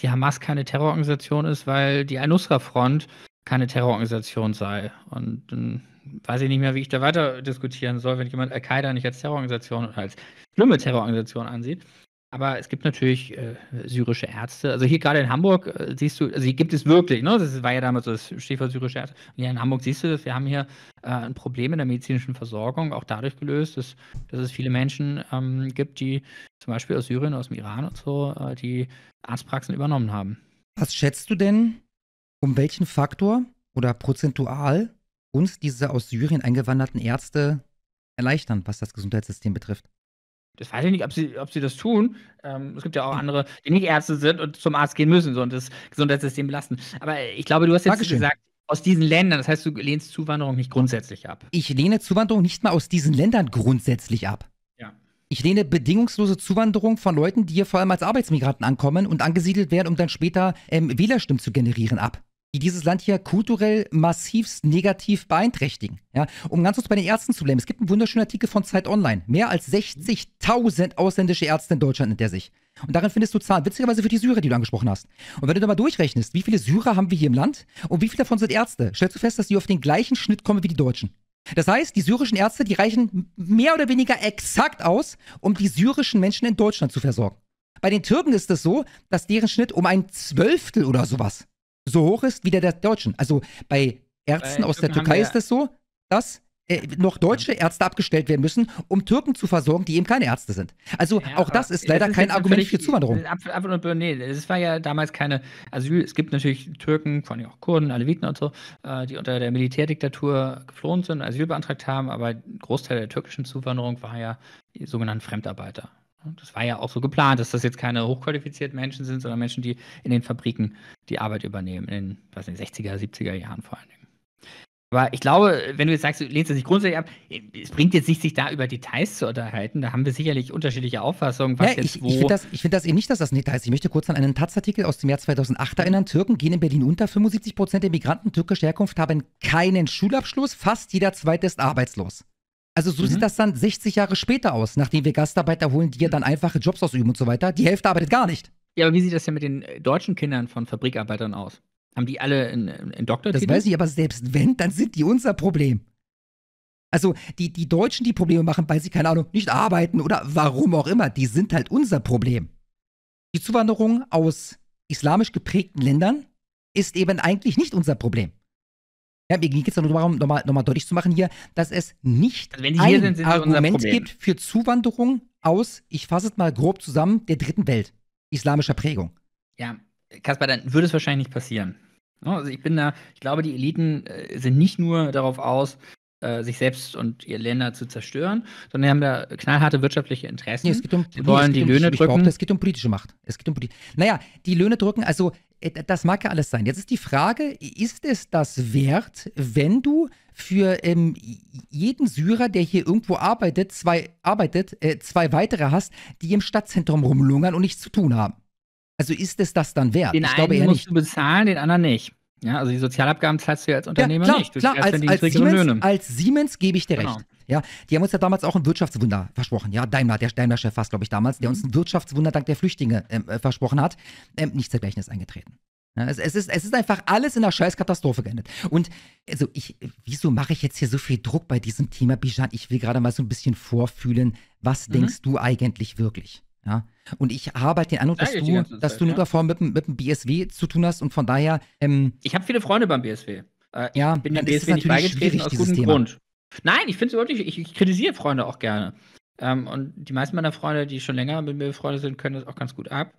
Speaker 1: die Hamas keine Terrororganisation ist, weil die Al-Nusra-Front keine Terrororganisation sei. Und dann ähm, weiß ich nicht mehr, wie ich da weiter diskutieren soll, wenn jemand Al-Qaida nicht als Terrororganisation, als schlimme Terrororganisation ansieht. Aber es gibt natürlich äh, syrische Ärzte. Also hier gerade in Hamburg äh, siehst du, also hier gibt es wirklich, ne? Das war ja damals so das Stichwort syrische Ärzte. Und hier in Hamburg siehst du wir haben hier äh, ein Problem in der medizinischen Versorgung, auch dadurch gelöst, dass, dass es viele Menschen ähm, gibt, die zum Beispiel aus Syrien, aus dem Iran und so, äh, die Arztpraxen übernommen haben.
Speaker 2: Was schätzt du denn, um welchen Faktor oder prozentual uns diese aus Syrien eingewanderten Ärzte erleichtern, was das Gesundheitssystem betrifft?
Speaker 1: das weiß ich nicht, ob sie, ob sie das tun. Ähm, es gibt ja auch hm. andere, die nicht Ärzte sind und zum Arzt gehen müssen so, und das Gesundheitssystem belasten. Aber ich glaube, du hast jetzt Dankeschön. gesagt, aus diesen Ländern, das heißt, du lehnst Zuwanderung nicht grundsätzlich ab. Ich lehne
Speaker 2: Zuwanderung nicht mal aus diesen Ländern grundsätzlich ab. Ja. Ich lehne bedingungslose Zuwanderung von Leuten, die hier vor allem als Arbeitsmigranten ankommen und angesiedelt werden, um dann später ähm, Wählerstimmen zu generieren, ab die dieses Land hier kulturell massivst negativ beeinträchtigen. Ja, um ganz kurz bei den Ärzten zu bleiben. Es gibt einen wunderschönen Artikel von Zeit Online. Mehr als 60.000 ausländische Ärzte in Deutschland nennt er sich. Und darin findest du Zahlen, witzigerweise für die Syrer, die du angesprochen hast. Und wenn du da mal durchrechnest, wie viele Syrer haben wir hier im Land und wie viele davon sind Ärzte, stellst du fest, dass die auf den gleichen Schnitt kommen wie die Deutschen. Das heißt, die syrischen Ärzte, die reichen mehr oder weniger exakt aus, um die syrischen Menschen in Deutschland zu versorgen. Bei den Türken ist es so, dass deren Schnitt um ein Zwölftel oder sowas so hoch ist wie der der Deutschen. Also bei Ärzten äh, aus der Türkei ist das so, dass äh, noch deutsche Ärzte abgestellt werden müssen, um Türken zu versorgen, die eben keine Ärzte sind. Also ja, auch das ist leider das ist kein Argument für Zuwanderung.
Speaker 1: Äh, nee, es war ja damals keine Asyl. Es gibt natürlich Türken, vor allem auch Kurden, Aleviten und so, äh, die unter der Militärdiktatur geflohen sind, Asyl beantragt haben, aber ein Großteil der türkischen Zuwanderung war ja die sogenannten Fremdarbeiter. Ne? Das war ja auch so geplant, dass das jetzt keine hochqualifizierten Menschen sind, sondern Menschen, die in den Fabriken die Arbeit übernehmen, in den was nicht, 60er, 70er Jahren vor allen Dingen. Aber ich glaube, wenn du jetzt sagst, du lehnst es nicht grundsätzlich ab, es bringt jetzt nicht, sich da über Details zu unterhalten. Da haben wir sicherlich unterschiedliche Auffassungen, was ja, jetzt ich, wo. Ich finde das,
Speaker 2: find das eben eh nicht, dass das ein Details. Ich möchte kurz an einen Taz-Artikel aus dem Jahr 2008 erinnern. Türken gehen in Berlin unter. 75 Prozent der Migranten türkischer Herkunft haben keinen Schulabschluss. Fast jeder Zweite ist arbeitslos. Also so mhm. sieht das dann 60 Jahre später aus, nachdem wir Gastarbeiter holen, die ja dann einfache Jobs ausüben und so weiter. Die Hälfte arbeitet gar nicht.
Speaker 1: Ja, aber wie sieht das denn mit den äh, deutschen Kindern von Fabrikarbeitern aus? Haben die alle einen, Doktor? Das weiß ich, aber
Speaker 2: selbst wenn, dann sind die unser Problem. Also die, die Deutschen, die Probleme machen, weil sie, keine Ahnung, nicht arbeiten oder warum auch immer, die sind halt unser Problem. Die Zuwanderung aus islamisch geprägten Ländern ist eben eigentlich nicht unser Problem. Ja, mir geht es darum, nochmal noch mal deutlich zu machen hier, dass es nicht also ein sind, sind Argument gibt für Zuwanderung aus, ich fasse es mal grob zusammen, der dritten Welt, islamischer Prägung.
Speaker 1: Ja, Kaspar, dann würde es wahrscheinlich nicht passieren. Also ich bin da, ich glaube, die Eliten äh, sind nicht nur darauf aus, äh, sich selbst und ihr Länder zu zerstören, sondern die haben da knallharte wirtschaftliche Interessen. Nee, es geht um, Sie wollen nee, die um, Löhne drücken. Behaupte,
Speaker 2: es geht um politische Macht. Es geht um politi naja, die Löhne drücken, also äh, das mag ja alles sein. Jetzt ist die Frage, ist es das wert, wenn du für ähm, jeden Syrer, der hier irgendwo arbeitet, zwei, arbeitet, äh, zwei weitere hast, die im Stadtzentrum rumlungern und nichts zu tun haben? Also ist es das dann wert? Den ich einen glaube eher musst nicht.
Speaker 1: du bezahlen, den anderen nicht. Ja, also die Sozialabgaben zahlst du ja als Unternehmer ja, klar, nicht. Du klar, als, als, Siemens, als,
Speaker 2: Siemens, gebe ich dir genau. recht. Ja, die haben uns ja damals auch ein Wirtschaftswunder versprochen. Ja, Daimler, der Daimler-Chef war es, glaube ich, damals, der mhm. uns ein Wirtschaftswunder dank der Flüchtlinge ähm, äh, versprochen hat. Ähm, nichts dergleichen ist eingetreten. Ja, es, es, ist, es ist einfach alles in einer Scheißkatastrophe geendet. Und also ich, wieso mache ich jetzt hier so viel Druck bei diesem Thema, Bijan? Ich will gerade mal so ein bisschen vorfühlen, was mhm. denkst du eigentlich wirklich? Ja. Und ich habe halt den Eindruck, dass du, dass du in irgendeiner Form mit, mit dem BSW zu tun hast und von daher. Ähm,
Speaker 1: ich habe viele Freunde beim BSW. Äh, ja, ich bin dem BSW nicht beigetreten aus gutem Thema. Grund. Nein, ich finde es wirklich, Ich, ich, kritisiere Freunde auch gerne. Ähm, und die meisten meiner Freunde, die schon länger mit mir Freunde sind, können das auch ganz gut ab.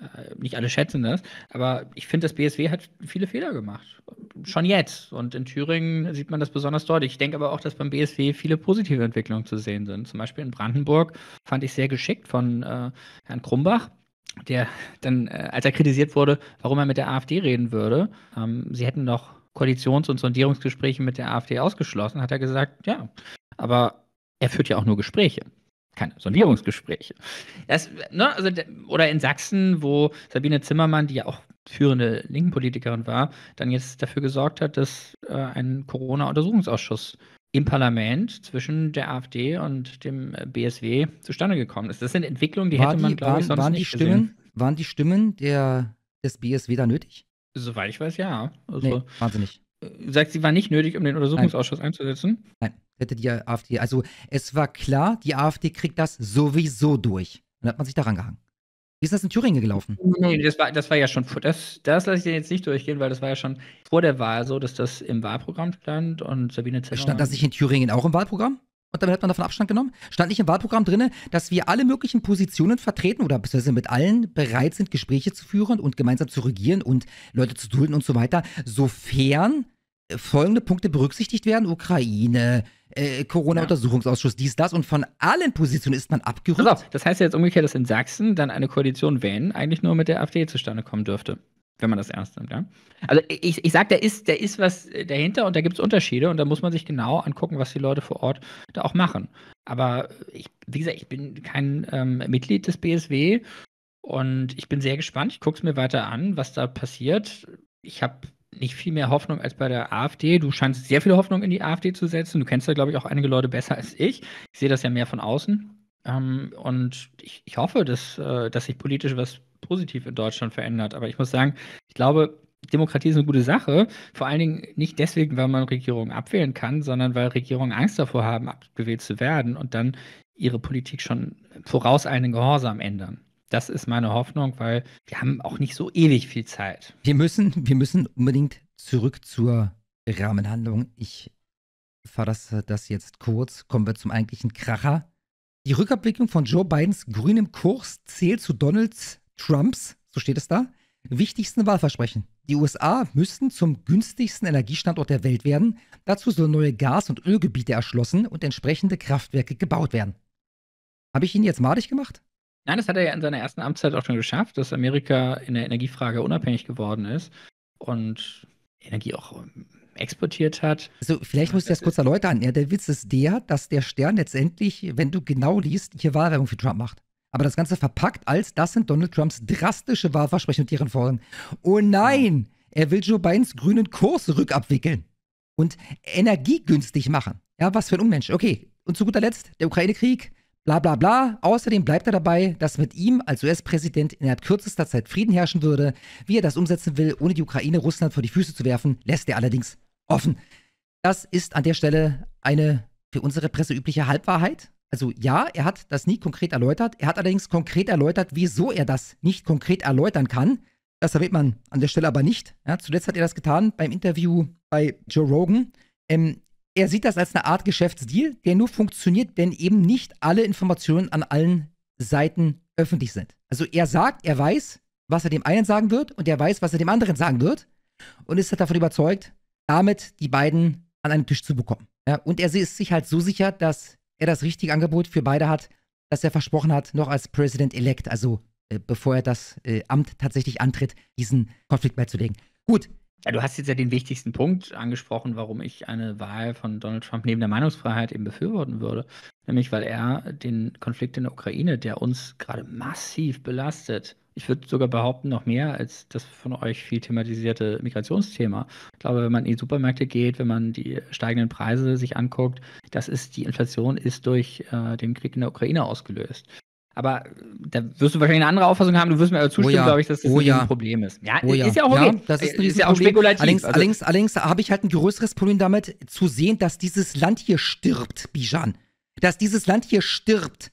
Speaker 1: Äh, nicht alle schätzen das, aber ich finde, das BSW hat viele Fehler gemacht schon jetzt. Und in Thüringen sieht man das besonders deutlich. Ich denke aber auch, dass beim BSW viele positive Entwicklungen zu sehen sind. Zum Beispiel in Brandenburg fand ich sehr geschickt von äh, Herrn Krumbach, der dann, äh, als er kritisiert wurde, warum er mit der AfD reden würde, ähm, sie hätten doch Koalitions- und Sondierungsgespräche mit der AfD ausgeschlossen, hat er gesagt, ja, aber er führt ja auch nur Gespräche keine Sondierungsgespräche. Das, ne, also, oder in Sachsen, wo Sabine Zimmermann, die ja auch führende linken Politikerin war, dann jetzt dafür gesorgt hat, dass äh, ein Corona-Untersuchungsausschuss im Parlament zwischen der AfD und dem äh, BSW zustande gekommen ist. Das sind Entwicklungen, die war hätte man, die, glaube ich, sonst waren nicht die Stimmen, gesehen.
Speaker 2: Waren die Stimmen der, des BSW da nötig?
Speaker 1: Soweit ich weiß,
Speaker 2: ja. Also, nee, wahnsinnig.
Speaker 1: Äh, sagt, sie war nicht nötig, um den Untersuchungsausschuss Nein. einzusetzen?
Speaker 2: Nein, hätte die AfD. Also es war klar, die AfD kriegt das sowieso durch. dann hat man sich daran gehangen. Wie ist das in Thüringen gelaufen?
Speaker 1: Nee, das war, das war ja schon, das, das lasse ich dir jetzt nicht durchgehen, weil das war ja schon vor der Wahl so, dass das im Wahlprogramm stand und Sabine Zeller. Stand das nicht in
Speaker 2: Thüringen auch im Wahlprogramm? Und damit hat man davon Abstand genommen? Stand nicht im Wahlprogramm drin, dass wir alle möglichen Positionen vertreten oder beziehungsweise mit allen bereit sind, Gespräche zu führen und gemeinsam zu regieren und Leute zu dulden und so weiter, sofern folgende Punkte berücksichtigt werden: Ukraine, äh,
Speaker 1: Corona-Untersuchungsausschuss, dies, das. Und von allen Positionen ist man abgerückt. Also, das heißt jetzt umgekehrt, dass in Sachsen dann eine Koalition wählen eigentlich nur mit der AfD zustande kommen dürfte. Wenn man das ernst nimmt, ja. Also ich, ich sag, da ist, da ist was äh, dahinter und da gibt es Unterschiede und da muss man sich genau angucken, was die Leute vor Ort da auch machen. Aber äh, ich, wie gesagt, ich bin kein ähm, Mitglied des BSW und ich bin sehr gespannt. Ich gucke es mir weiter an, was da passiert. Ich habe nicht viel mehr Hoffnung als bei der AfD. Du scheinst sehr viel Hoffnung in die AfD zu setzen. Du kennst da, glaube ich, auch einige Leute besser als ich. Ich sehe das ja mehr von außen. Ähm, und ich, ich hoffe, dass, äh, dass sich politisch was positiv in Deutschland verändert. Aber ich muss sagen, ich glaube, Demokratie ist eine gute Sache. Vor allen Dingen nicht deswegen, weil man Regierungen abwählen kann, sondern weil Regierungen Angst davor haben, abgewählt zu werden und dann ihre Politik schon voraus einen Gehorsam ändern. Das ist meine Hoffnung, weil wir haben auch nicht so ewig viel Zeit.
Speaker 2: Wir müssen, wir müssen unbedingt zurück zur Rahmenhandlung. Ich verlasse das jetzt kurz. Kommen wir zum eigentlichen Kracher. Die Rückabwicklung von Joe Bidens grünem Kurs zählt zu Donald Trumps, so steht es da, wichtigsten Wahlversprechen. Die USA müssten zum günstigsten Energiestandort der Welt werden. Dazu sollen neue Gas- und Ölgebiete erschlossen und entsprechende Kraftwerke gebaut werden. Habe ich ihn jetzt madig gemacht?
Speaker 1: Nein, das hat er ja in seiner ersten Amtszeit auch schon geschafft, dass Amerika in der Energiefrage unabhängig geworden ist und Energie auch ähm, exportiert hat. Also vielleicht muss ich das, kurz
Speaker 2: erläutern. Ja, der Witz ist der, dass der Stern letztendlich, wenn du genau liest, hier Wahlwerbung für Trump macht. Aber das Ganze verpackt als, das sind Donald Trumps drastische Wahlversprechen und deren Folgen. Oh nein, er will Joe Bidens grünen Kurs rückabwickeln und energiegünstig machen. Ja, was für ein Unmensch. Okay, und zu guter Letzt der Ukraine-Krieg. Bla bla bla. Außerdem bleibt er dabei, dass mit ihm als US-Präsident innerhalb kürzester Zeit Frieden herrschen würde. Wie er das umsetzen will, ohne die Ukraine Russland vor die Füße zu werfen, lässt er allerdings offen. Das ist an der Stelle eine für unsere Presse übliche Halbwahrheit. Also ja, er hat das nie konkret erläutert. Er hat allerdings konkret erläutert, wieso er das nicht konkret erläutern kann. Das erwähnt man an der Stelle aber nicht. Ja, zuletzt hat er das getan beim Interview bei Joe Rogan. Ähm, er sieht das als eine Art Geschäftsdeal, der nur funktioniert, wenn eben nicht alle Informationen an allen Seiten öffentlich sind. Also er sagt, er weiß, was er dem einen sagen wird und er weiß, was er dem anderen sagen wird und ist halt davon überzeugt, damit die beiden an einen Tisch zu bekommen. Ja, und er ist sich halt so sicher, dass er das richtige Angebot für beide hat, dass er versprochen hat, noch als President-elect, also äh, bevor er das äh, Amt tatsächlich antritt, diesen Konflikt beizulegen. Gut,
Speaker 1: ja, du hast jetzt ja den wichtigsten Punkt angesprochen, warum ich eine Wahl von Donald Trump neben der Meinungsfreiheit eben befürworten würde. Nämlich, weil er den Konflikt in der Ukraine, der uns gerade massiv belastet, ich würde sogar behaupten, noch mehr als das von euch viel thematisierte Migrationsthema. Ich glaube, wenn man in die Supermärkte geht, wenn man die steigenden Preise sich anguckt, das ist, die Inflation ist durch äh, den Krieg in der Ukraine ausgelöst. Aber äh, da wirst du wahrscheinlich eine andere Auffassung haben. Du wirst mir aber zustimmen, oh ja. glaube ich, dass das oh ja. ein Problem ist. Ja, oh ja, ist ja auch okay. Ja, das ist, ein ist ja auch spekulativ. Allerdings, also allerdings,
Speaker 2: allerdings habe ich halt ein größeres Problem damit zu sehen, dass dieses Land hier stirbt, Bijan. Dass dieses Land hier stirbt.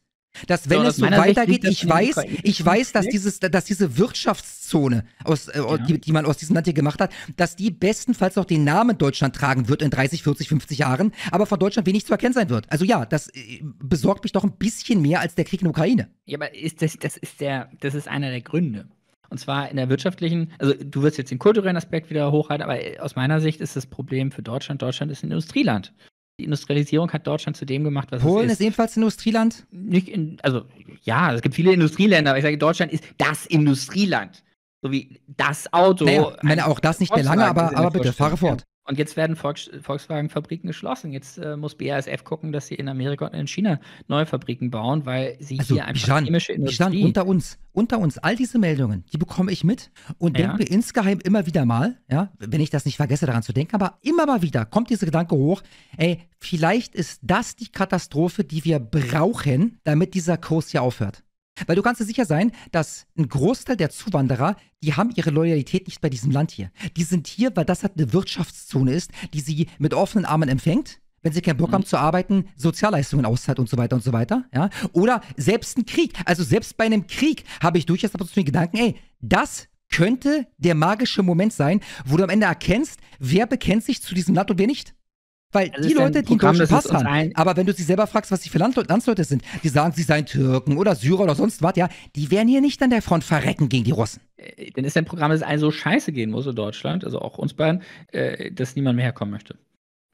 Speaker 2: Dass wenn so, es so weitergeht, ich weiß, ich weiß, dass dieses, dass diese Wirtschaftszone, aus, äh, ja. die, die, man aus diesem Land hier gemacht hat, dass die bestenfalls noch den Namen Deutschland tragen wird in 30, 40, 50 Jahren, aber von Deutschland wenig zu erkennen sein wird. Also ja, das äh, besorgt mich doch ein bisschen mehr als der Krieg in der Ukraine. Ja, aber ist das, das ist
Speaker 1: der, das ist einer der Gründe. Und zwar in der wirtschaftlichen, also du wirst jetzt den kulturellen Aspekt wieder hochhalten, aber aus meiner Sicht ist das Problem für Deutschland, Deutschland ist ein Industrieland. Die Industrialisierung hat Deutschland zu dem gemacht, was Polen es ist. Polen ist
Speaker 2: ebenfalls Industrieland? Nicht
Speaker 1: in, also, ja, es gibt viele Industrieländer, aber ich sage, Deutschland ist das Industrieland. So wie das Auto. Naja, ich meine, auch das nicht mehr lange, aber, aber bitte, fahre fort. Und jetzt werden Volks Volkswagen-Fabriken geschlossen. Jetzt äh, muss BASF gucken, dass sie in Amerika und in China neue Fabriken bauen, weil sie also, hier einfach Bijan, chemische Industrie... Bijan, unter
Speaker 2: uns, unter uns, all diese Meldungen, die bekomme ich mit und ja. denke mir insgeheim immer wieder mal, ja, wenn ich das nicht vergesse, daran zu denken, aber immer mal wieder kommt dieser Gedanke hoch, ey, vielleicht ist das die Katastrophe, die wir brauchen, damit dieser Kurs hier aufhört. Weil du kannst dir sicher sein, dass ein Großteil der Zuwanderer, die haben ihre Loyalität nicht bei diesem Land hier. Die sind hier, weil das halt eine Wirtschaftszone ist, die sie mit offenen Armen empfängt. Wenn sie keinen Bock mhm. haben zu arbeiten, Sozialleistungen auszahlt und so weiter und so weiter, ja. Oder selbst ein Krieg. Also selbst bei einem Krieg habe ich durchaus ab und zu den Gedanken, ey, das könnte der magische Moment sein, wo du am Ende erkennst, wer bekennt sich zu diesem Land und wer nicht. Weil das die Leute, die Programm, einen deutschen Pass haben, aber wenn du sie selber fragst, was sie für Landle Landsleute sind, die sagen, sie seien Türken oder Syrer oder sonst was, ja, die werden hier nicht an der Front verrecken gegen die Russen.
Speaker 1: Äh, dann ist ein Programm, das allen so scheiße gehen muss in Deutschland, also auch uns beiden, äh, dass niemand mehr herkommen möchte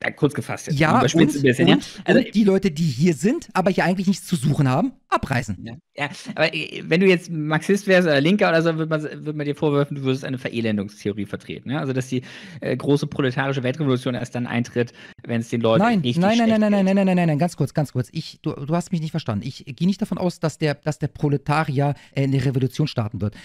Speaker 1: ja, kurz gefasst jetzt. Ja, und, ein bisschen, und, ja? Also, und die
Speaker 2: Leute, die hier sind, aber hier eigentlich nichts zu suchen haben, abreißen.
Speaker 1: Ja, ja aber äh, wenn du jetzt Marxist wärst oder Linker oder so, würde man, würd man dir vorwerfen, du würdest eine Verelendungstheorie vertreten. Ja? Also, dass die äh, große proletarische Weltrevolution erst dann eintritt, wenn es den Leuten nein, richtig nein, nein, nein, nein, nein, nein, nein, nein, nein, nein,
Speaker 2: ganz kurz, ganz kurz. Ich, du, du hast mich nicht verstanden. Ich gehe nicht davon aus, dass der, dass der Proletarier äh, eine Revolution starten wird.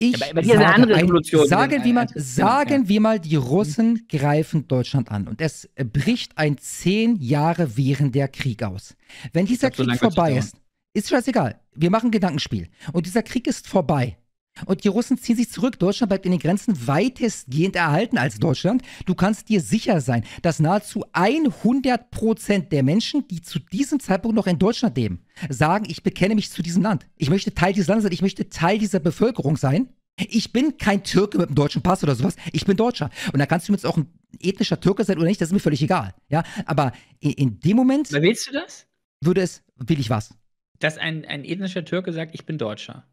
Speaker 1: Ich aber, aber sage, ein, sagen, wir mal, sagen wir mal,
Speaker 2: die Russen greifen Deutschland an und es äh, bricht ein zehn Jahre während der Krieg aus. Wenn dieser Krieg vorbei ist, ist scheißegal. Wir machen ein Gedankenspiel. Und dieser Krieg ist vorbei. Und die Russen ziehen sich zurück. Deutschland bleibt in den Grenzen weitestgehend erhalten als Deutschland. Du kannst dir sicher sein, dass nahezu 100 Prozent der Menschen, die zu diesem Zeitpunkt noch in Deutschland leben, sagen, ich bekenne mich zu diesem Land. Ich möchte Teil dieses Landes sein. Ich möchte Teil dieser Bevölkerung sein. Ich bin kein Türke mit einem deutschen Pass oder sowas. Ich bin Deutscher. Und da kannst du jetzt auch ein ethnischer Türke sein oder nicht. Das ist mir völlig egal. Ja, aber in, in dem Moment.
Speaker 1: Aber willst du das? Würde es, will ich was? Dass ein, ein ethnischer Türke sagt, ich bin Deutscher.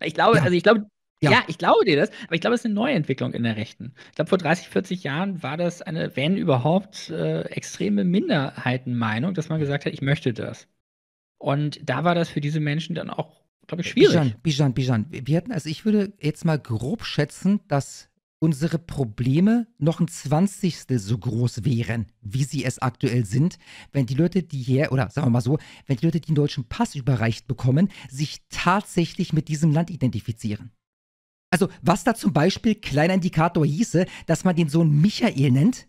Speaker 1: Ich glaube, ja. also ich glaube, ja. ja. ich glaube dir das, aber ich glaube, es ist eine Neuentwicklung in der Rechten. Ich glaube, vor 30, 40 Jahren war das eine, wenn überhaupt, äh, extreme Minderheitenmeinung, dass man gesagt hat, ich möchte das. Und da war das für diese Menschen dann auch, glaube ich, schwierig.
Speaker 2: Bijan, Bijan, Bijan, wir hatten, also ich würde jetzt mal grob schätzen, dass unsere Probleme noch ein Zwanzigstel so groß wären, wie sie es aktuell sind, wenn die Leute, die hier, oder sagen wir mal so, wenn die Leute, die den deutschen Pass überreicht bekommen, sich tatsächlich mit diesem Land identifizieren. Also, was da zum Beispiel kleiner Indikator hieße, dass man den Sohn Michael nennt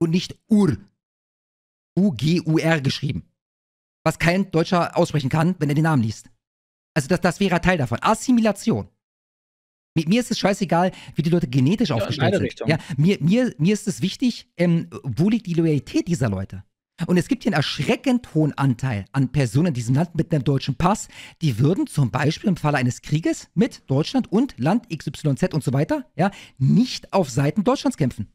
Speaker 2: und nicht Ur. U-G-U-R geschrieben. Was kein Deutscher aussprechen kann, wenn er den Namen liest. Also, das, das wäre Teil davon. Assimilation. Mir, ist es scheißegal, wie die Leute genetisch ja, aufgestellt sind. Richtung. Ja, mir, mir, mir ist es wichtig, ähm, wo liegt die Loyalität dieser Leute? Und es gibt hier einen erschreckend hohen Anteil an Personen in diesem Land halt mit einem deutschen Pass, die würden zum Beispiel im Falle eines Krieges mit Deutschland und Land XYZ und so weiter, ja, nicht auf Seiten Deutschlands kämpfen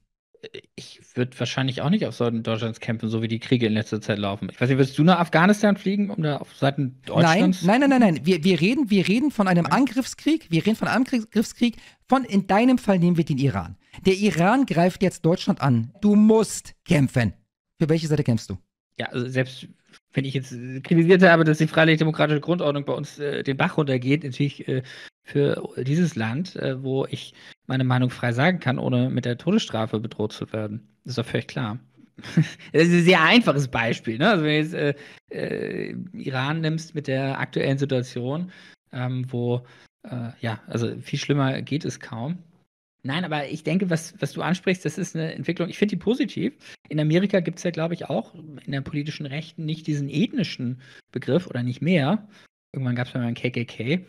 Speaker 1: ich würde wahrscheinlich auch nicht auf Seiten Deutschlands kämpfen, so wie die Kriege in letzter Zeit laufen. Ich weiß nicht, würdest du nach Afghanistan fliegen, um da auf Seiten Deutschlands?
Speaker 2: Nein, nein, nein, nein, nein. Wir, wir, reden, wir reden von einem Angriffskrieg. Wir reden von einem Angriffskrieg. Von in deinem Fall nehmen wir den Iran. Der Iran greift jetzt Deutschland an. Du musst kämpfen. Für welche Seite kämpfst du?
Speaker 1: Ja, also selbst wenn ich jetzt kritisiert habe, dass die freiheitlich-demokratische Grundordnung bei uns äh, den Bach runtergeht, natürlich äh, für dieses Land, äh, wo ich meine Meinung frei sagen kann, ohne mit der Todesstrafe bedroht zu werden. Das ist doch völlig klar. das ist ein sehr einfaches Beispiel. Ne? Also wenn du jetzt äh, äh Iran nimmst mit der aktuellen Situation, ähm, wo äh, ja, also viel schlimmer geht es kaum. Nein, aber ich denke, was, was du ansprichst, das ist eine Entwicklung, ich finde die positiv. In Amerika gibt es ja, glaube ich, auch in der politischen Rechten nicht diesen ethnischen Begriff oder nicht mehr. Irgendwann gab es mal einen KKK,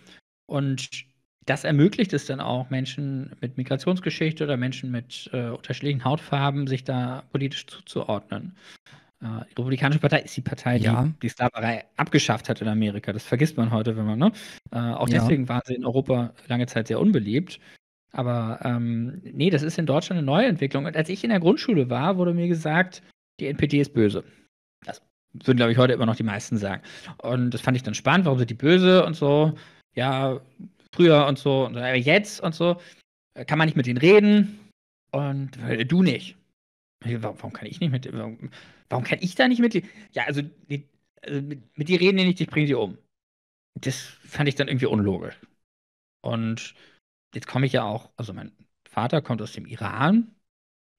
Speaker 1: und das ermöglicht es dann auch Menschen mit Migrationsgeschichte oder Menschen mit äh, unterschiedlichen Hautfarben, sich da politisch zuzuordnen. Äh, die Republikanische Partei ist die Partei, ja. die die Sklaverei abgeschafft hat in Amerika. Das vergisst man heute, wenn man, ne? Äh, auch ja. deswegen waren sie in Europa lange Zeit sehr unbeliebt. Aber ähm, nee, das ist in Deutschland eine neue Entwicklung. Und als ich in der Grundschule war, wurde mir gesagt, die NPD ist böse. Das würden, glaube ich, heute immer noch die meisten sagen. Und das fand ich dann spannend, warum sind die böse und so ja, früher und so, äh, jetzt und so, äh, kann man nicht mit denen reden und äh, du nicht. Warum kann ich nicht mit, warum, warum kann ich da nicht mit, ja, also, die, also mit, mit dir reden die nicht, ich bringe die um. Das fand ich dann irgendwie unlogisch. Und jetzt komme ich ja auch, also mein Vater kommt aus dem Iran.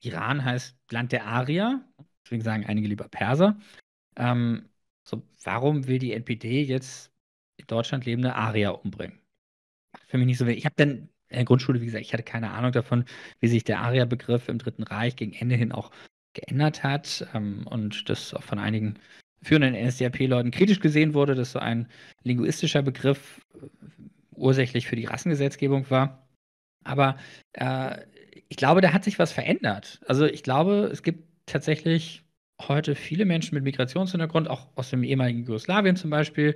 Speaker 1: Iran heißt Land der Arier, deswegen sagen einige lieber Perser. Ähm, so, warum will die NPD jetzt Deutschland lebende Arier umbringen. Für mich nicht so wenig. Ich habe dann in der Grundschule, wie gesagt, ich hatte keine Ahnung davon, wie sich der Arier-Begriff im Dritten Reich gegen Ende hin auch geändert hat ähm, und das auch von einigen führenden NSDAP-Leuten kritisch gesehen wurde, dass so ein linguistischer Begriff äh, ursächlich für die Rassengesetzgebung war. Aber äh, ich glaube, da hat sich was verändert. Also ich glaube, es gibt tatsächlich heute viele Menschen mit Migrationshintergrund, auch aus dem ehemaligen Jugoslawien zum Beispiel,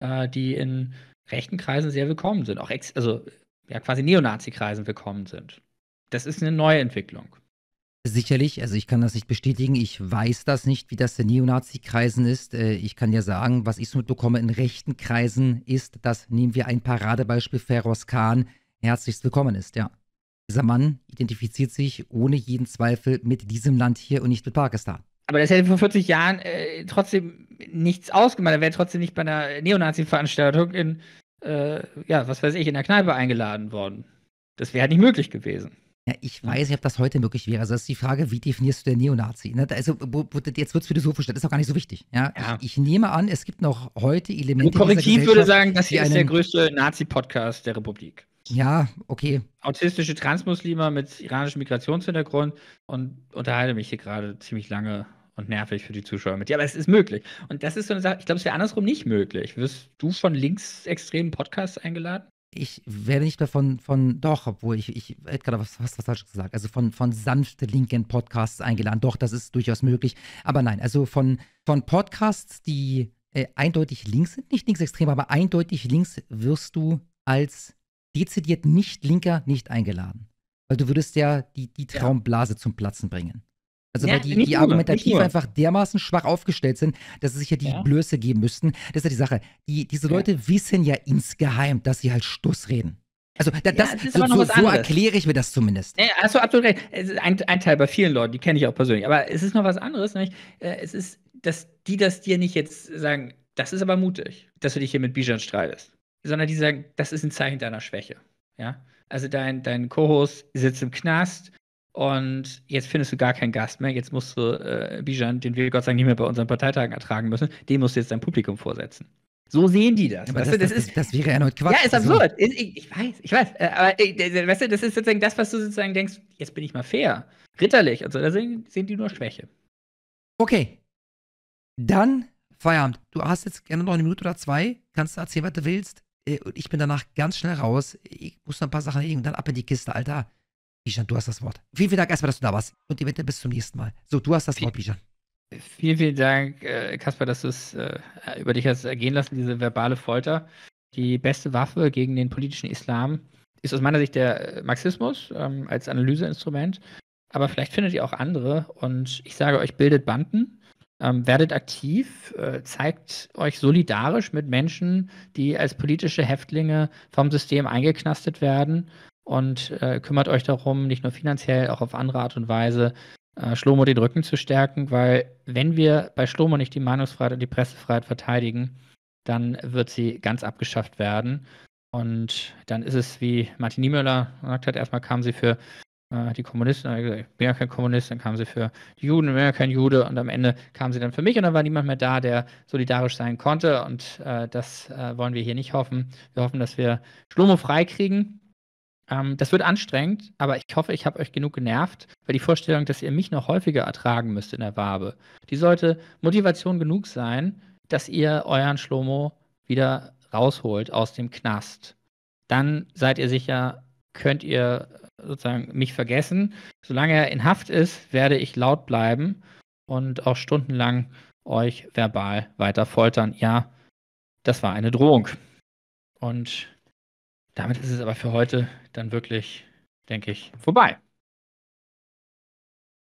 Speaker 1: äh, die in rechten Kreisen sehr willkommen sind, auch ex also ja quasi Neonazi-Kreisen willkommen sind. Das ist eine neue Entwicklung.
Speaker 2: Sicherlich, also ich kann das nicht bestätigen. Ich weiß das nicht, wie das in Neonazi-Kreisen ist. Äh, ich kann ja sagen, was ich so mitbekomme in rechten Kreisen ist, dass nehmen wir ein Paradebeispiel Feroz Khan herzlichst willkommen ist, ja. Dieser Mann identifiziert sich ohne jeden Zweifel mit diesem Land hier und nicht mit Pakistan.
Speaker 1: Aber das hätte vor 40 Jahren äh, trotzdem nichts ausgemacht. Er wäre trotzdem nicht bei einer Neonazi-Veranstaltung in, äh, ja, was weiß ich, in der Kneipe eingeladen worden. Das wäre halt nicht möglich gewesen. Ja,
Speaker 2: ich weiß nicht, ob das heute möglich wäre. Also das ist die Frage, wie definierst du den Neonazi? Ne? Also jetzt wird es philosophisch, das ist auch gar nicht so wichtig. Ja? ja. Ich, ich, nehme an, es gibt noch heute Elemente. Und korrektiv würde sagen, das hier ist der
Speaker 1: größte Nazi-Podcast der Republik.
Speaker 2: Ja, okay.
Speaker 1: Autistische Transmuslime mit iranischem Migrationshintergrund und unterhalte mich hier gerade ziemlich lange und nervig für die Zuschauer mit dir. Aber es ist möglich. Und das ist so eine Sache, ich glaube, es wäre andersrum nicht möglich. Wirst du von linksextremen Podcasts eingeladen?
Speaker 2: Ich werde nicht mehr von, von doch, obwohl ich, ich hätte gerade was, was, was falsch gesagt, also von, von sanfte linken Podcasts eingeladen. Doch, das ist durchaus möglich. Aber nein, also von, von Podcasts, die äh, eindeutig links sind, nicht linksextrem, aber eindeutig links wirst du als dezidiert nicht linker nicht eingeladen. Weil du würdest ja die, die Traumblase ja. zum Platzen bringen. Also ja, weil die, die nur, einfach dermaßen schwach aufgestellt sind, dass sie sich ja die ja. Blöße geben müssten. Das ist ja die Sache. Die, diese Leute ja. wissen ja insgeheim, dass sie halt Stuss reden. Also da, das, das so, so, so erkläre ich mir das zumindest.
Speaker 1: Ja, hast du absolut recht. Es ist ein, ein Teil bei vielen Leuten, die kenne ich auch persönlich. Aber es ist noch was anderes. Nämlich, äh, es ist, dass die das dir nicht jetzt sagen, das ist aber mutig, dass du dich hier mit Bijan streitest. Sondern die sagen, das ist ein Zeichen deiner Schwäche. Ja? Also dein, dein Co-Host sitzt im Knast, und jetzt findest du gar keinen Gast mehr. Jetzt musst du äh, Bijan, den wir Gott sei Dank nicht mehr bei unseren Parteitagen ertragen müssen, dem musst du jetzt dein Publikum vorsetzen. So sehen die das. Aber das, du, das, das, ist, das wäre erneut Quatsch. Ja, ist also- absurd. Also. Ich, ich, weiß, ich weiß. Äh, aber äh, weißt du, das ist sozusagen das, was du sozusagen denkst, jetzt bin ich mal fair, ritterlich Also Da sehen, sehen die nur Schwäche.
Speaker 2: Okay. Dann Feierabend. Du hast jetzt gerne noch eine Minute oder zwei. Kannst du erzählen, was du willst. Äh, ich bin danach ganz schnell raus. Ich muss noch ein paar Sachen dann ab in die Kiste, Alter. Bijan, du hast das Wort. Vielen, vielen Dank erstmal, dass du da warst. Und eventuell bis zum nächsten Mal. So, du hast das Wort, Bijan.
Speaker 1: Vielen, vielen Dank, äh, Kasper, dass du es äh, über dich hast ergehen lassen, diese verbale Folter. Die beste Waffe gegen den politischen Islam ist aus meiner Sicht der äh, Marxismus ähm, als Analyseinstrument. Aber vielleicht findet ihr auch andere. Und ich sage euch, bildet Banden, ähm, werdet aktiv, äh, zeigt euch solidarisch mit Menschen, die als politische Häftlinge vom System eingeknastet werden und äh, kümmert euch darum, nicht nur finanziell, auch auf andere Art und Weise äh, Schlomo den Rücken zu stärken, weil wenn wir bei Schlomo nicht die Meinungsfreiheit und die Pressefreiheit verteidigen, dann wird sie ganz abgeschafft werden. Und dann ist es, wie Martin Niemöller gesagt hat, erstmal kam sie für äh, die Kommunisten, ich bin ja kein Kommunist, dann kam sie für die Juden, ich bin ja kein Jude und am Ende kam sie dann für mich und dann war niemand mehr da, der solidarisch sein konnte und äh, das äh, wollen wir hier nicht hoffen. Wir hoffen, dass wir Schlomo freikriegen ähm, das wird anstrengend, aber ich hoffe, ich habe euch genug genervt, weil die Vorstellung, dass ihr mich noch häufiger ertragen müsst in der Wabe, die sollte Motivation genug sein, dass ihr euren Schlomo wieder rausholt aus dem Knast. Dann seid ihr sicher, könnt ihr sozusagen mich vergessen. Solange er in Haft ist, werde ich laut bleiben und auch stundenlang euch verbal weiter foltern. Ja, das war eine Drohung. Und damit ist es aber für heute dann wirklich, denke ich, vorbei.